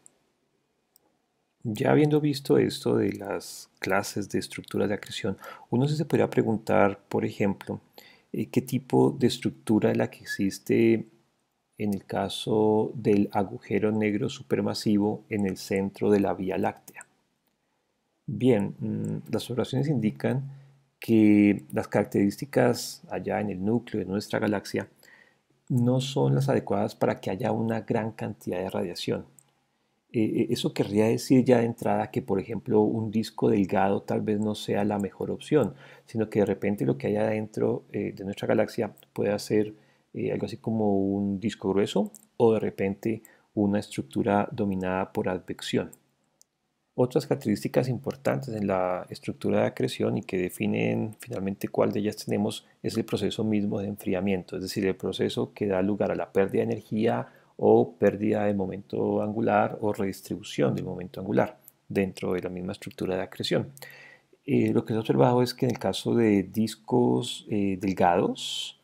Ya habiendo visto esto de las clases de estructuras de acreción, uno se podría preguntar, por ejemplo, eh, qué tipo de estructura es la que existe en el caso del agujero negro supermasivo en el centro de la Vía Láctea. Bien, mm, las observaciones indican que las características allá en el núcleo de nuestra galaxia no son las adecuadas para que haya una gran cantidad de radiación. Eh, eso querría decir ya de entrada que, por ejemplo, un disco delgado tal vez no sea la mejor opción, sino que de repente lo que haya dentro eh, de nuestra galaxia puede ser eh, algo así como un disco grueso o de repente una estructura dominada por advección. Otras características importantes en la estructura de acreción y que definen finalmente cuál de ellas tenemos es el proceso mismo de enfriamiento, es decir, el proceso que da lugar a la pérdida de energía o pérdida de momento angular o redistribución del momento angular dentro de la misma estructura de acreción. Eh, lo que se ha observado es que en el caso de discos eh, delgados,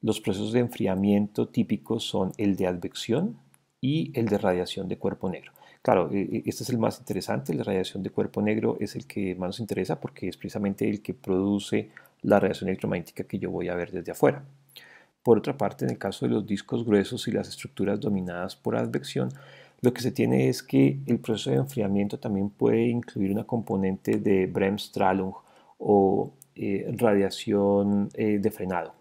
los procesos de enfriamiento típicos son el de advección y el de radiación de cuerpo negro. Claro, eh, este es el más interesante, la radiación de cuerpo negro es el que más nos interesa porque es precisamente el que produce la radiación electromagnética que yo voy a ver desde afuera. Por otra parte, en el caso de los discos gruesos y las estructuras dominadas por advección, lo que se tiene es que el proceso de enfriamiento también puede incluir una componente de Bremsstrahlung o eh, radiación eh, de frenado.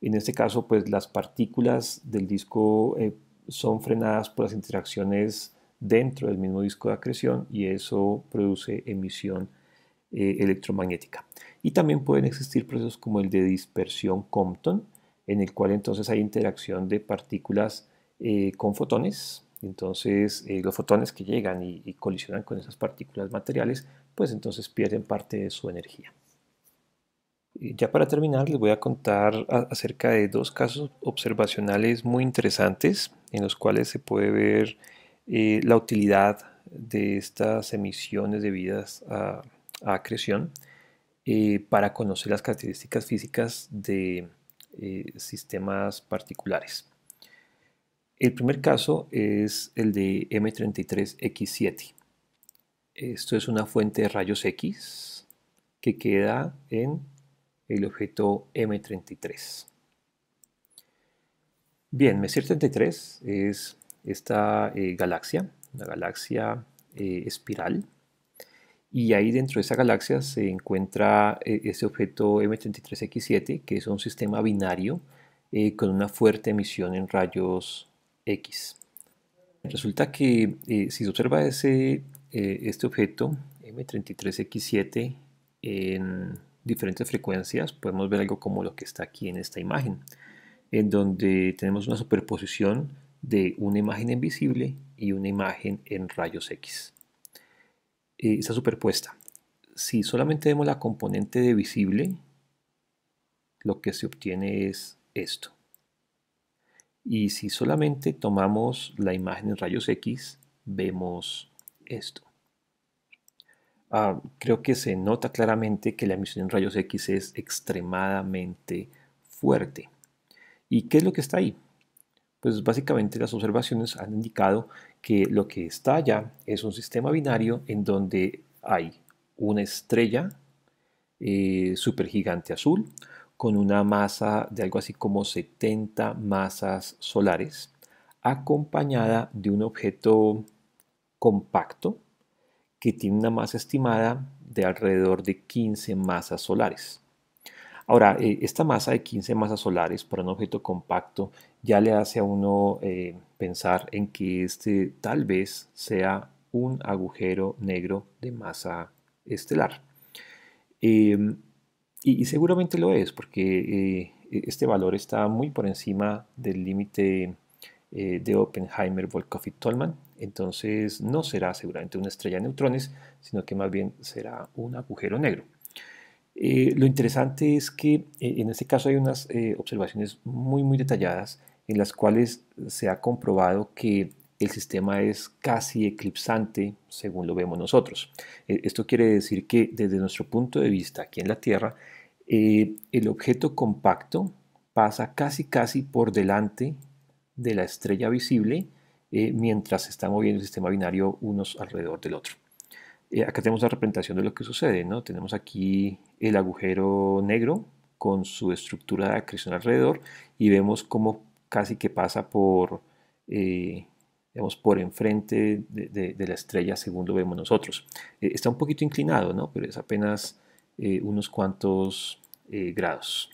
En este caso, pues las partículas del disco eh, son frenadas por las interacciones dentro del mismo disco de acreción y eso produce emisión electromagnética. Y también pueden existir procesos como el de dispersión Compton, en el cual entonces hay interacción de partículas eh, con fotones. Entonces eh, los fotones que llegan y, colisionan con esas partículas materiales, pues entonces pierden parte de su energía. Eh, ya para terminar, les voy a contar acerca de dos casos observacionales muy interesantes en los cuales se puede ver la utilidad de estas emisiones debidas a, acreción para conocer las características físicas de, eh, sistemas particulares. El primer caso es el de M33X7. Esto es una fuente de rayos X que queda en el objeto M33. Bien, m 33 es esta eh, galaxia, una galaxia eh, espiral y ahí dentro de esa galaxia se encuentra eh, ese objeto M33X7, que es un sistema binario eh, con una fuerte emisión en rayos X. Resulta que eh, si se observa ese, este objeto M33X7 en diferentes frecuencias, podemos ver algo como lo que está aquí en esta imagen, en donde tenemos una superposición de una imagen invisible y una imagen en rayos X. Eh, está superpuesta. Si solamente vemos la componente de visible, lo que se obtiene es esto. Y si solamente tomamos la imagen en rayos X, vemos esto. Ah, creo que se nota claramente que la emisión en rayos X es extremadamente fuerte. ¿Y qué es lo que está ahí? Pues básicamente las observaciones han indicado que lo que está allá es un sistema binario en donde hay una estrella eh, supergigante azul con una masa de algo así como 70 masas solares, acompañada de un objeto compacto que tiene una masa estimada de alrededor de 15 masas solares. Ahora, eh, esta masa de 15 masas solares para un objeto compacto ya le hace a uno eh, pensar en que este tal vez sea un agujero negro de masa estelar. Em, y, seguramente lo es, porque eh, este valor está muy por encima del límite de Oppenheimer, Volkoff Tolman. Entonces no será seguramente una estrella de neutrones, sino que más bien será un agujero negro. Eh, lo interesante es que eh, en este caso hay unas eh, observaciones muy muy detalladas en las cuales se ha comprobado que el sistema es casi eclipsante según lo vemos nosotros. E, esto quiere decir que desde nuestro punto de vista aquí en la Tierra, el objeto compacto pasa casi casi por delante de la estrella visible mientras se está moviendo el sistema binario unos alrededor del otro acá tenemos la representación de lo que sucede, ¿no? Tenemos aquí el agujero negro con su estructura de acreción alrededor y vemos cómo casi que pasa por, eh, por enfrente de, la estrella según lo vemos nosotros. Eh, está un poquito inclinado, ¿no? pero es apenas eh, unos cuantos grados.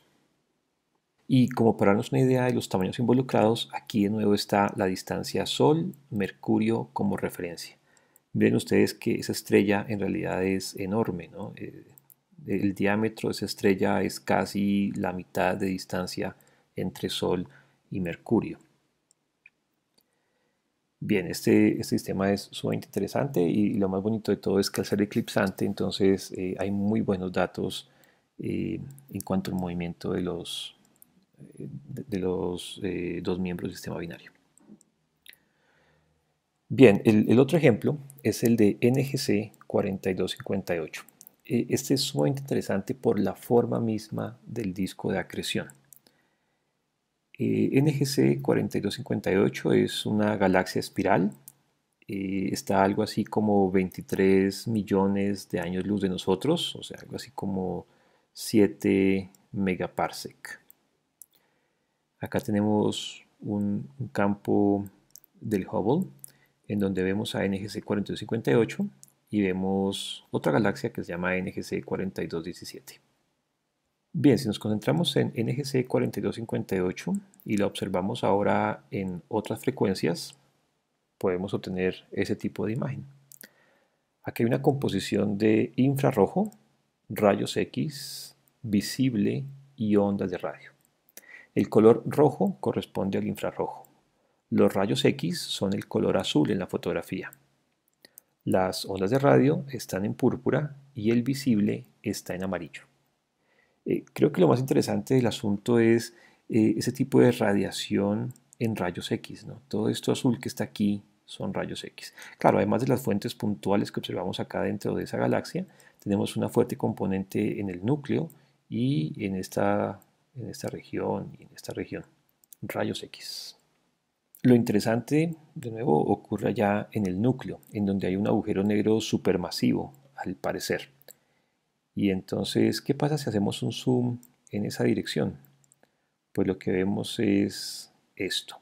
Y como para darnos una idea de los tamaños involucrados, aquí de nuevo está la distancia Sol-Mercurio como referencia. ven ustedes que esa estrella en realidad es enorme, ¿no? El diámetro de esa estrella es casi la mitad de distancia entre Sol y Mercurio. Bien, este, este sistema es sumamente interesante y lo más bonito de todo es que al ser eclipsante, entonces eh, hay muy buenos datos eh, en cuanto al movimiento de los, eh, de, los dos miembros del sistema binario. Bien, el, el, otro ejemplo es el de NGC 4258. Eh, este es sumamente interesante por la forma misma del disco de acreción. Eh, NGC 4258 es una galaxia espiral, eh, está algo así como 23 millones de años luz de nosotros, o sea, algo así como 7 megaparsec. Acá tenemos un, un campo del Hubble en donde vemos a NGC 4258 y vemos otra galaxia que se llama NGC 4217. Bien, si nos concentramos en NGC 4258 y la observamos ahora en otras frecuencias, podemos obtener ese tipo de imagen. Aquí hay una composición de infrarrojo, rayos X, visible y ondas de radio. El color rojo corresponde al infrarrojo. Los rayos X son el color azul en la fotografía. Las ondas de radio están en púrpura y el visible está en amarillo. Eh, creo que lo más interesante del asunto es eh, ese tipo de radiación en rayos X. ¿no? Todo esto azul que está aquí son rayos X. Claro, además de las fuentes puntuales que observamos acá dentro de esa galaxia, tenemos una fuerte componente en el núcleo y en esta, en esta región y en esta región. Rayos X. Lo interesante, de nuevo, ocurre allá en el núcleo, en donde hay un agujero negro supermasivo, al parecer. Y entonces, ¿qué pasa si hacemos un zoom en esa dirección? Pues lo que vemos es esto.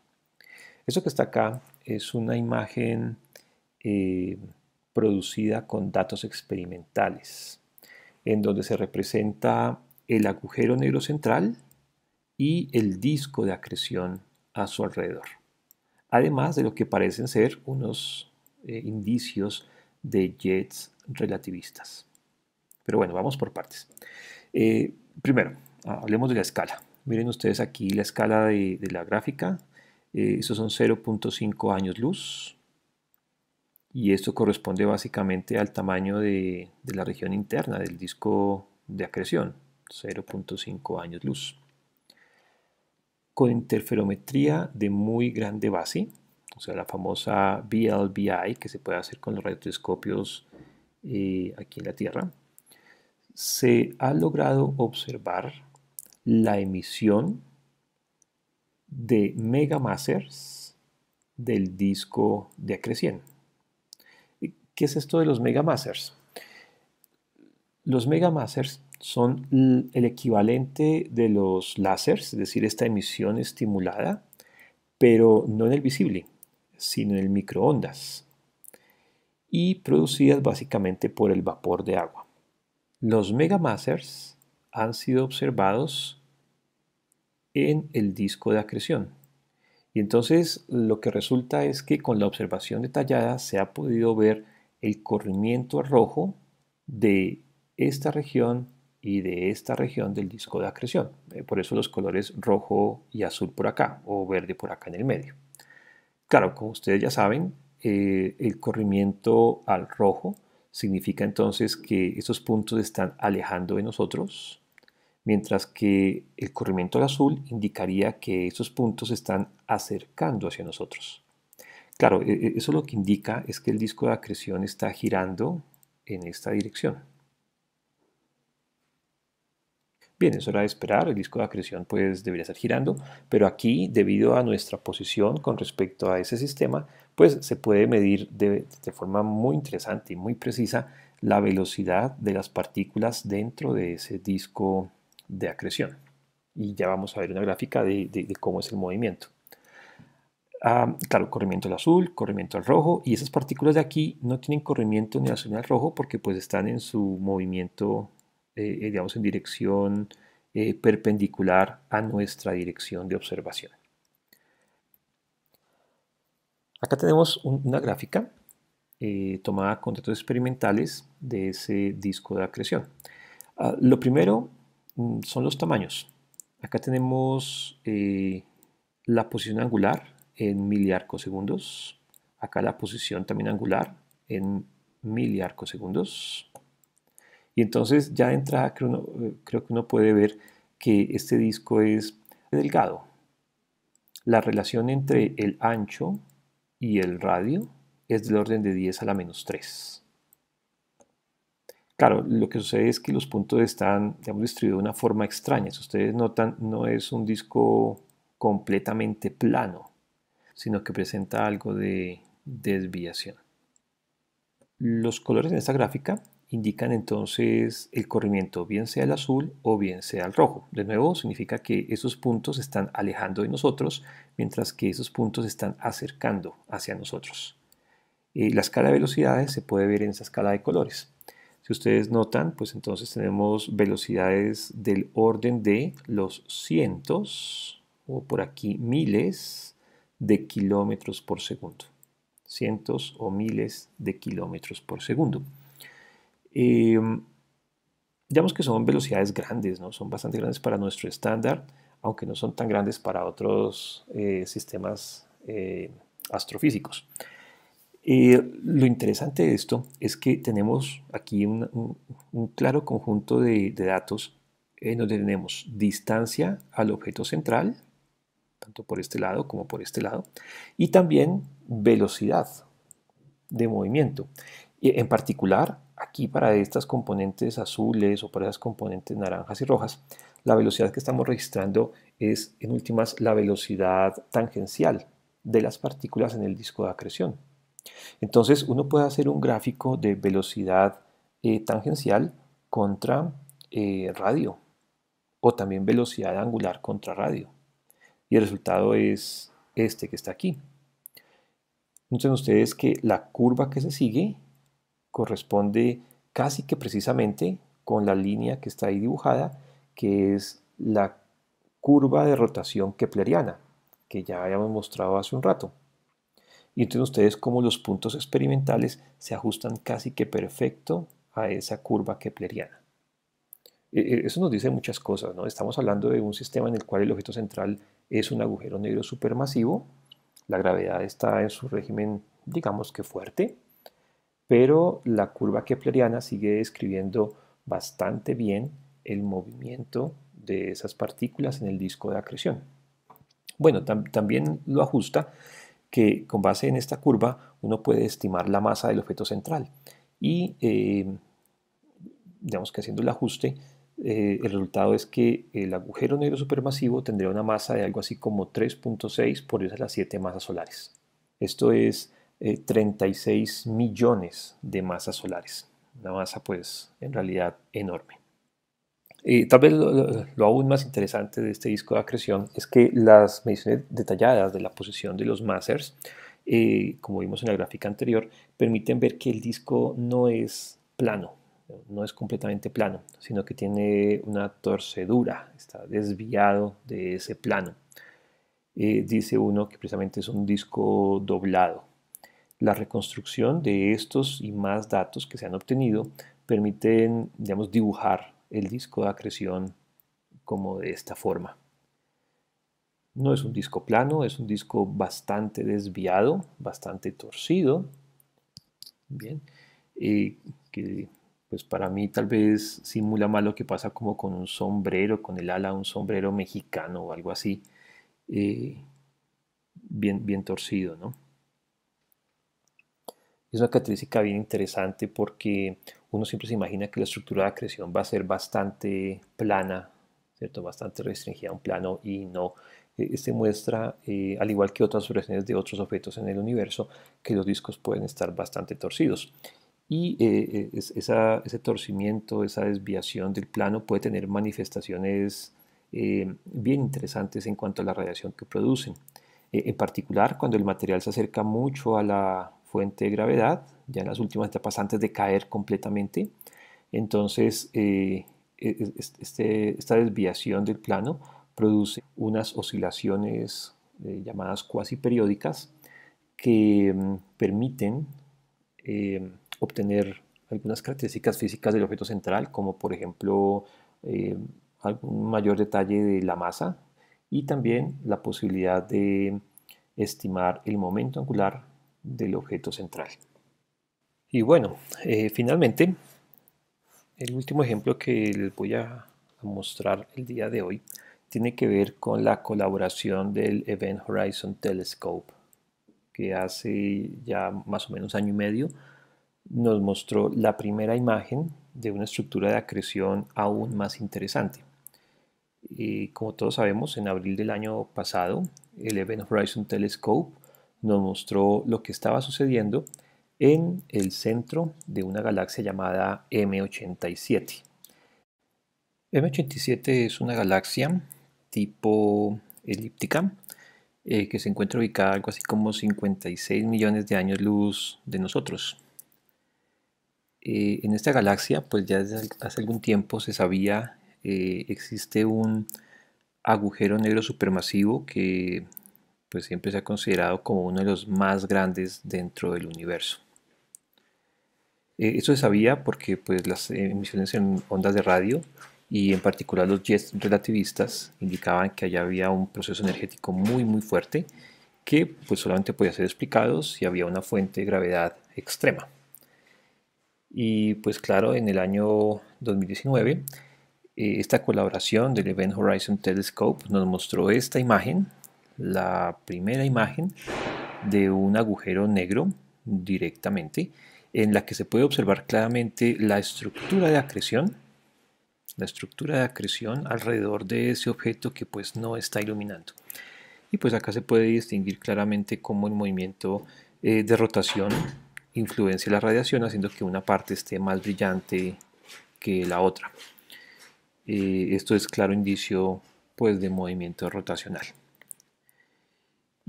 Esto que está acá es una imagen eh, producida con datos experimentales, en donde se representa el agujero negro central y el disco de acreción a su alrededor además de lo que parecen ser unos eh, indicios de jets relativistas. Pero bueno, vamos por partes. Eh, primero, ah, hablemos de la escala. Miren ustedes aquí la escala de, la gráfica. Eh, esos son 0.5 años luz. Y esto corresponde básicamente al tamaño de la región interna del disco de acreción, 0.5 años luz con interferometría de muy grande base, o sea, la famosa BLBI que se puede hacer con los radiotelescopios eh, aquí en la Tierra, se ha logrado observar la emisión de megamasers del disco de acreción. ¿Qué es esto de los megamasers? Los megamasers son el equivalente de los láseres, es decir, esta emisión estimulada, pero no en el visible, sino en el microondas, y producidas básicamente por el vapor de agua. Los megamasers han sido observados en el disco de acreción. Y entonces lo que resulta es que con la observación detallada se ha podido ver el corrimiento rojo de esta región y de esta región del disco de acreción. Eh, por eso los colores rojo y azul por acá o verde por acá en el medio. Claro, como ustedes ya saben, eh, el corrimiento al rojo significa entonces que estos puntos están alejando de nosotros, mientras que el corrimiento al azul indicaría que esos puntos están acercando hacia nosotros. Claro, e, e, eso lo que indica es que el disco de acreción está girando en esta dirección. Bien, es hora de esperar, el disco de acreción pues debería estar girando, pero aquí debido a nuestra posición con respecto a ese sistema, pues se puede medir de, forma muy interesante y muy precisa la velocidad de las partículas dentro de ese disco de acreción. Y ya vamos a ver una gráfica de, cómo es el movimiento. Ah, claro, corrimiento al azul, corrimiento al rojo, y esas partículas de aquí no tienen corrimiento ni al azul ni al rojo porque pues están en su movimiento eh, eh, digamos, en dirección eh, perpendicular a nuestra dirección de observación. Acá tenemos una gráfica tomada con datos experimentales de ese disco de acreción. Ah, lo primero mm, son los tamaños. Acá tenemos la posición angular en miliarcosegundos. Acá la posición también angular en miliarcosegundos. Y entonces ya de entrada eh, creo, que uno puede ver que este disco es delgado. La relación entre el ancho y el radio es del orden de 10 a la menos 3. Claro, lo que sucede es que los puntos están digamos, distribuidos de una forma extraña. Si ustedes notan, no es un disco completamente plano, sino que presenta algo de desviación. Los colores en esta gráfica indican entonces el corrimiento bien sea el azul o bien sea el rojo. De nuevo, significa que esos puntos están alejando de nosotros, mientras que esos puntos están acercando hacia nosotros. Eh, la escala de velocidades se puede ver en esa escala de colores. Si ustedes notan, pues entonces tenemos velocidades del orden de los cientos, o por aquí miles, de kilómetros por segundo. Cientos o miles de kilómetros por segundo. Em, digamos que son velocidades grandes, ¿no? son bastante grandes para nuestro estándar, aunque no son tan grandes para otros eh, sistemas eh, astrofísicos. lo interesante de esto es que tenemos aquí un, claro conjunto de, de datos en donde tenemos distancia al objeto central, tanto por este lado como por este lado, y también velocidad de movimiento. En particular, aquí para estas componentes azules o para esas componentes naranjas y rojas, la velocidad que estamos registrando es en últimas la velocidad tangencial de las partículas en el disco de acreción. Entonces uno puede hacer un gráfico de velocidad eh, tangencial contra eh, radio o también velocidad angular contra radio. Y el resultado es este que está aquí. Noten ustedes que la curva que se sigue corresponde casi que precisamente con la línea que está ahí dibujada, que es la curva de rotación kepleriana, que ya habíamos mostrado hace un rato. Y entonces ustedes como los puntos experimentales se ajustan casi que perfecto a esa curva kepleriana. E, e, eso nos dice muchas cosas, ¿no? Estamos hablando de un sistema en el cual el objeto central es un agujero negro supermasivo, la gravedad está en su régimen, digamos que fuerte, pero la curva kepleriana sigue describiendo bastante bien el movimiento de esas partículas en el disco de acreción. Bueno, también lo ajusta que con base en esta curva uno puede estimar la masa del objeto central y em, digamos que haciendo el ajuste eh, el resultado es que el agujero negro supermasivo tendría una masa de algo así como 3.6 por 10 a las 7 masas solares. Esto es 36 eh, millones de masas solares. Una masa pues en realidad enorme. tal vez lo, aún más interesante de este disco de acreción es que las mediciones detalladas de la posición de los masers, eh, como vimos en la gráfica anterior, permiten ver que el disco no es plano, no es completamente plano, sino que tiene una torcedura, está desviado de ese plano. Eh, dice uno que precisamente es un disco doblado. La reconstrucción de estos y más datos que se han obtenido permiten, digamos, dibujar el disco de acreción como de esta forma. No es un disco plano, es un disco bastante desviado, bastante torcido. Bien, eh, que pues para mí tal vez simula más lo que pasa como con un sombrero, con el ala, un sombrero mexicano o algo así, eh, bien, bien torcido, ¿no? Es una característica bien interesante porque uno siempre se imagina que la estructura de acreción va a ser bastante plana, ¿cierto? bastante restringida a un plano y no. E, este muestra, eh, al igual que otras observaciones de otros objetos en el universo, que los discos pueden estar bastante torcidos. Y eh, e, es, ese torcimiento, esa desviación del plano puede tener manifestaciones eh, bien interesantes en cuanto a la radiación que producen. E, en particular, cuando el material se acerca mucho a la fuente de gravedad, ya en las últimas etapas antes de caer completamente. Entonces, eh, e-, e-, este, esta desviación del plano produce unas oscilaciones eh, llamadas cuasi periódicas que mm, permiten em, obtener algunas características físicas del objeto central, como por ejemplo em, algún mayor detalle de la masa y también la posibilidad de estimar el momento angular del objeto central. Y bueno, eh, finalmente, el último ejemplo que les voy a mostrar el día de hoy tiene que ver con la colaboración del Event Horizon Telescope, que hace ya más o menos año y medio nos mostró la primera imagen de una estructura de acreción aún más interesante. Y como todos sabemos, en abril del año pasado, el Event Horizon Telescope nos mostró lo que estaba sucediendo en el centro de una galaxia llamada M87. M87 es una galaxia tipo elíptica eh, que se encuentra ubicada algo así como 56 millones de años luz de nosotros. Eh, en esta galaxia, pues ya desde hace algún tiempo se sabía, eh, existe un agujero negro supermasivo que pues siempre se ha considerado como uno de los más grandes dentro del universo. Eh, eso se sabía porque pues, las emisiones en ondas de radio y en particular los jets relativistas indicaban que allá había un proceso energético muy muy fuerte que pues, solamente podía ser explicado si había una fuente de gravedad extrema. Y pues claro, en el año 2019, eh, esta colaboración del Event Horizon Telescope nos mostró esta imagen la primera imagen de un agujero negro directamente, en la que se puede observar claramente la estructura de acreción, la estructura de acreción alrededor de ese objeto que pues no está iluminando. Y pues acá se puede distinguir claramente cómo el movimiento eh, de rotación influencia la radiación, haciendo que una parte esté más brillante que la otra. Eh, esto es claro indicio pues, de movimiento rotacional.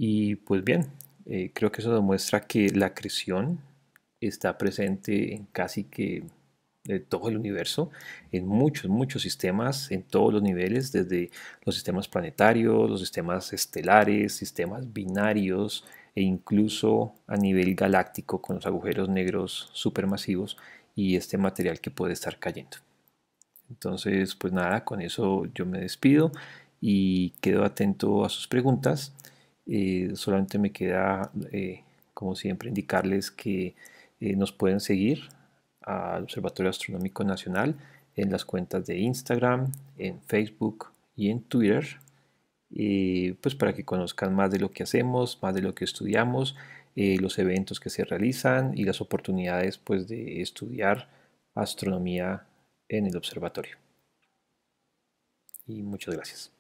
Y pues bien, eh, creo que eso demuestra que la creación está presente en casi que todo el universo, en muchos, muchos sistemas, en todos los niveles, desde los sistemas planetarios, los sistemas estelares, sistemas binarios e incluso a nivel galáctico con los agujeros negros supermasivos y este material que puede estar cayendo. Entonces, pues nada, con eso yo me despido y quedo atento a sus preguntas. Eh, solamente me queda, eh, como siempre, indicarles que eh, nos pueden seguir al Observatorio Astronómico Nacional en las cuentas de Instagram, en Facebook y en Twitter, pues para que conozcan más de lo que hacemos, más de lo que estudiamos, los eventos que se realizan y las oportunidades pues, de estudiar astronomía en el observatorio. Y muchas gracias.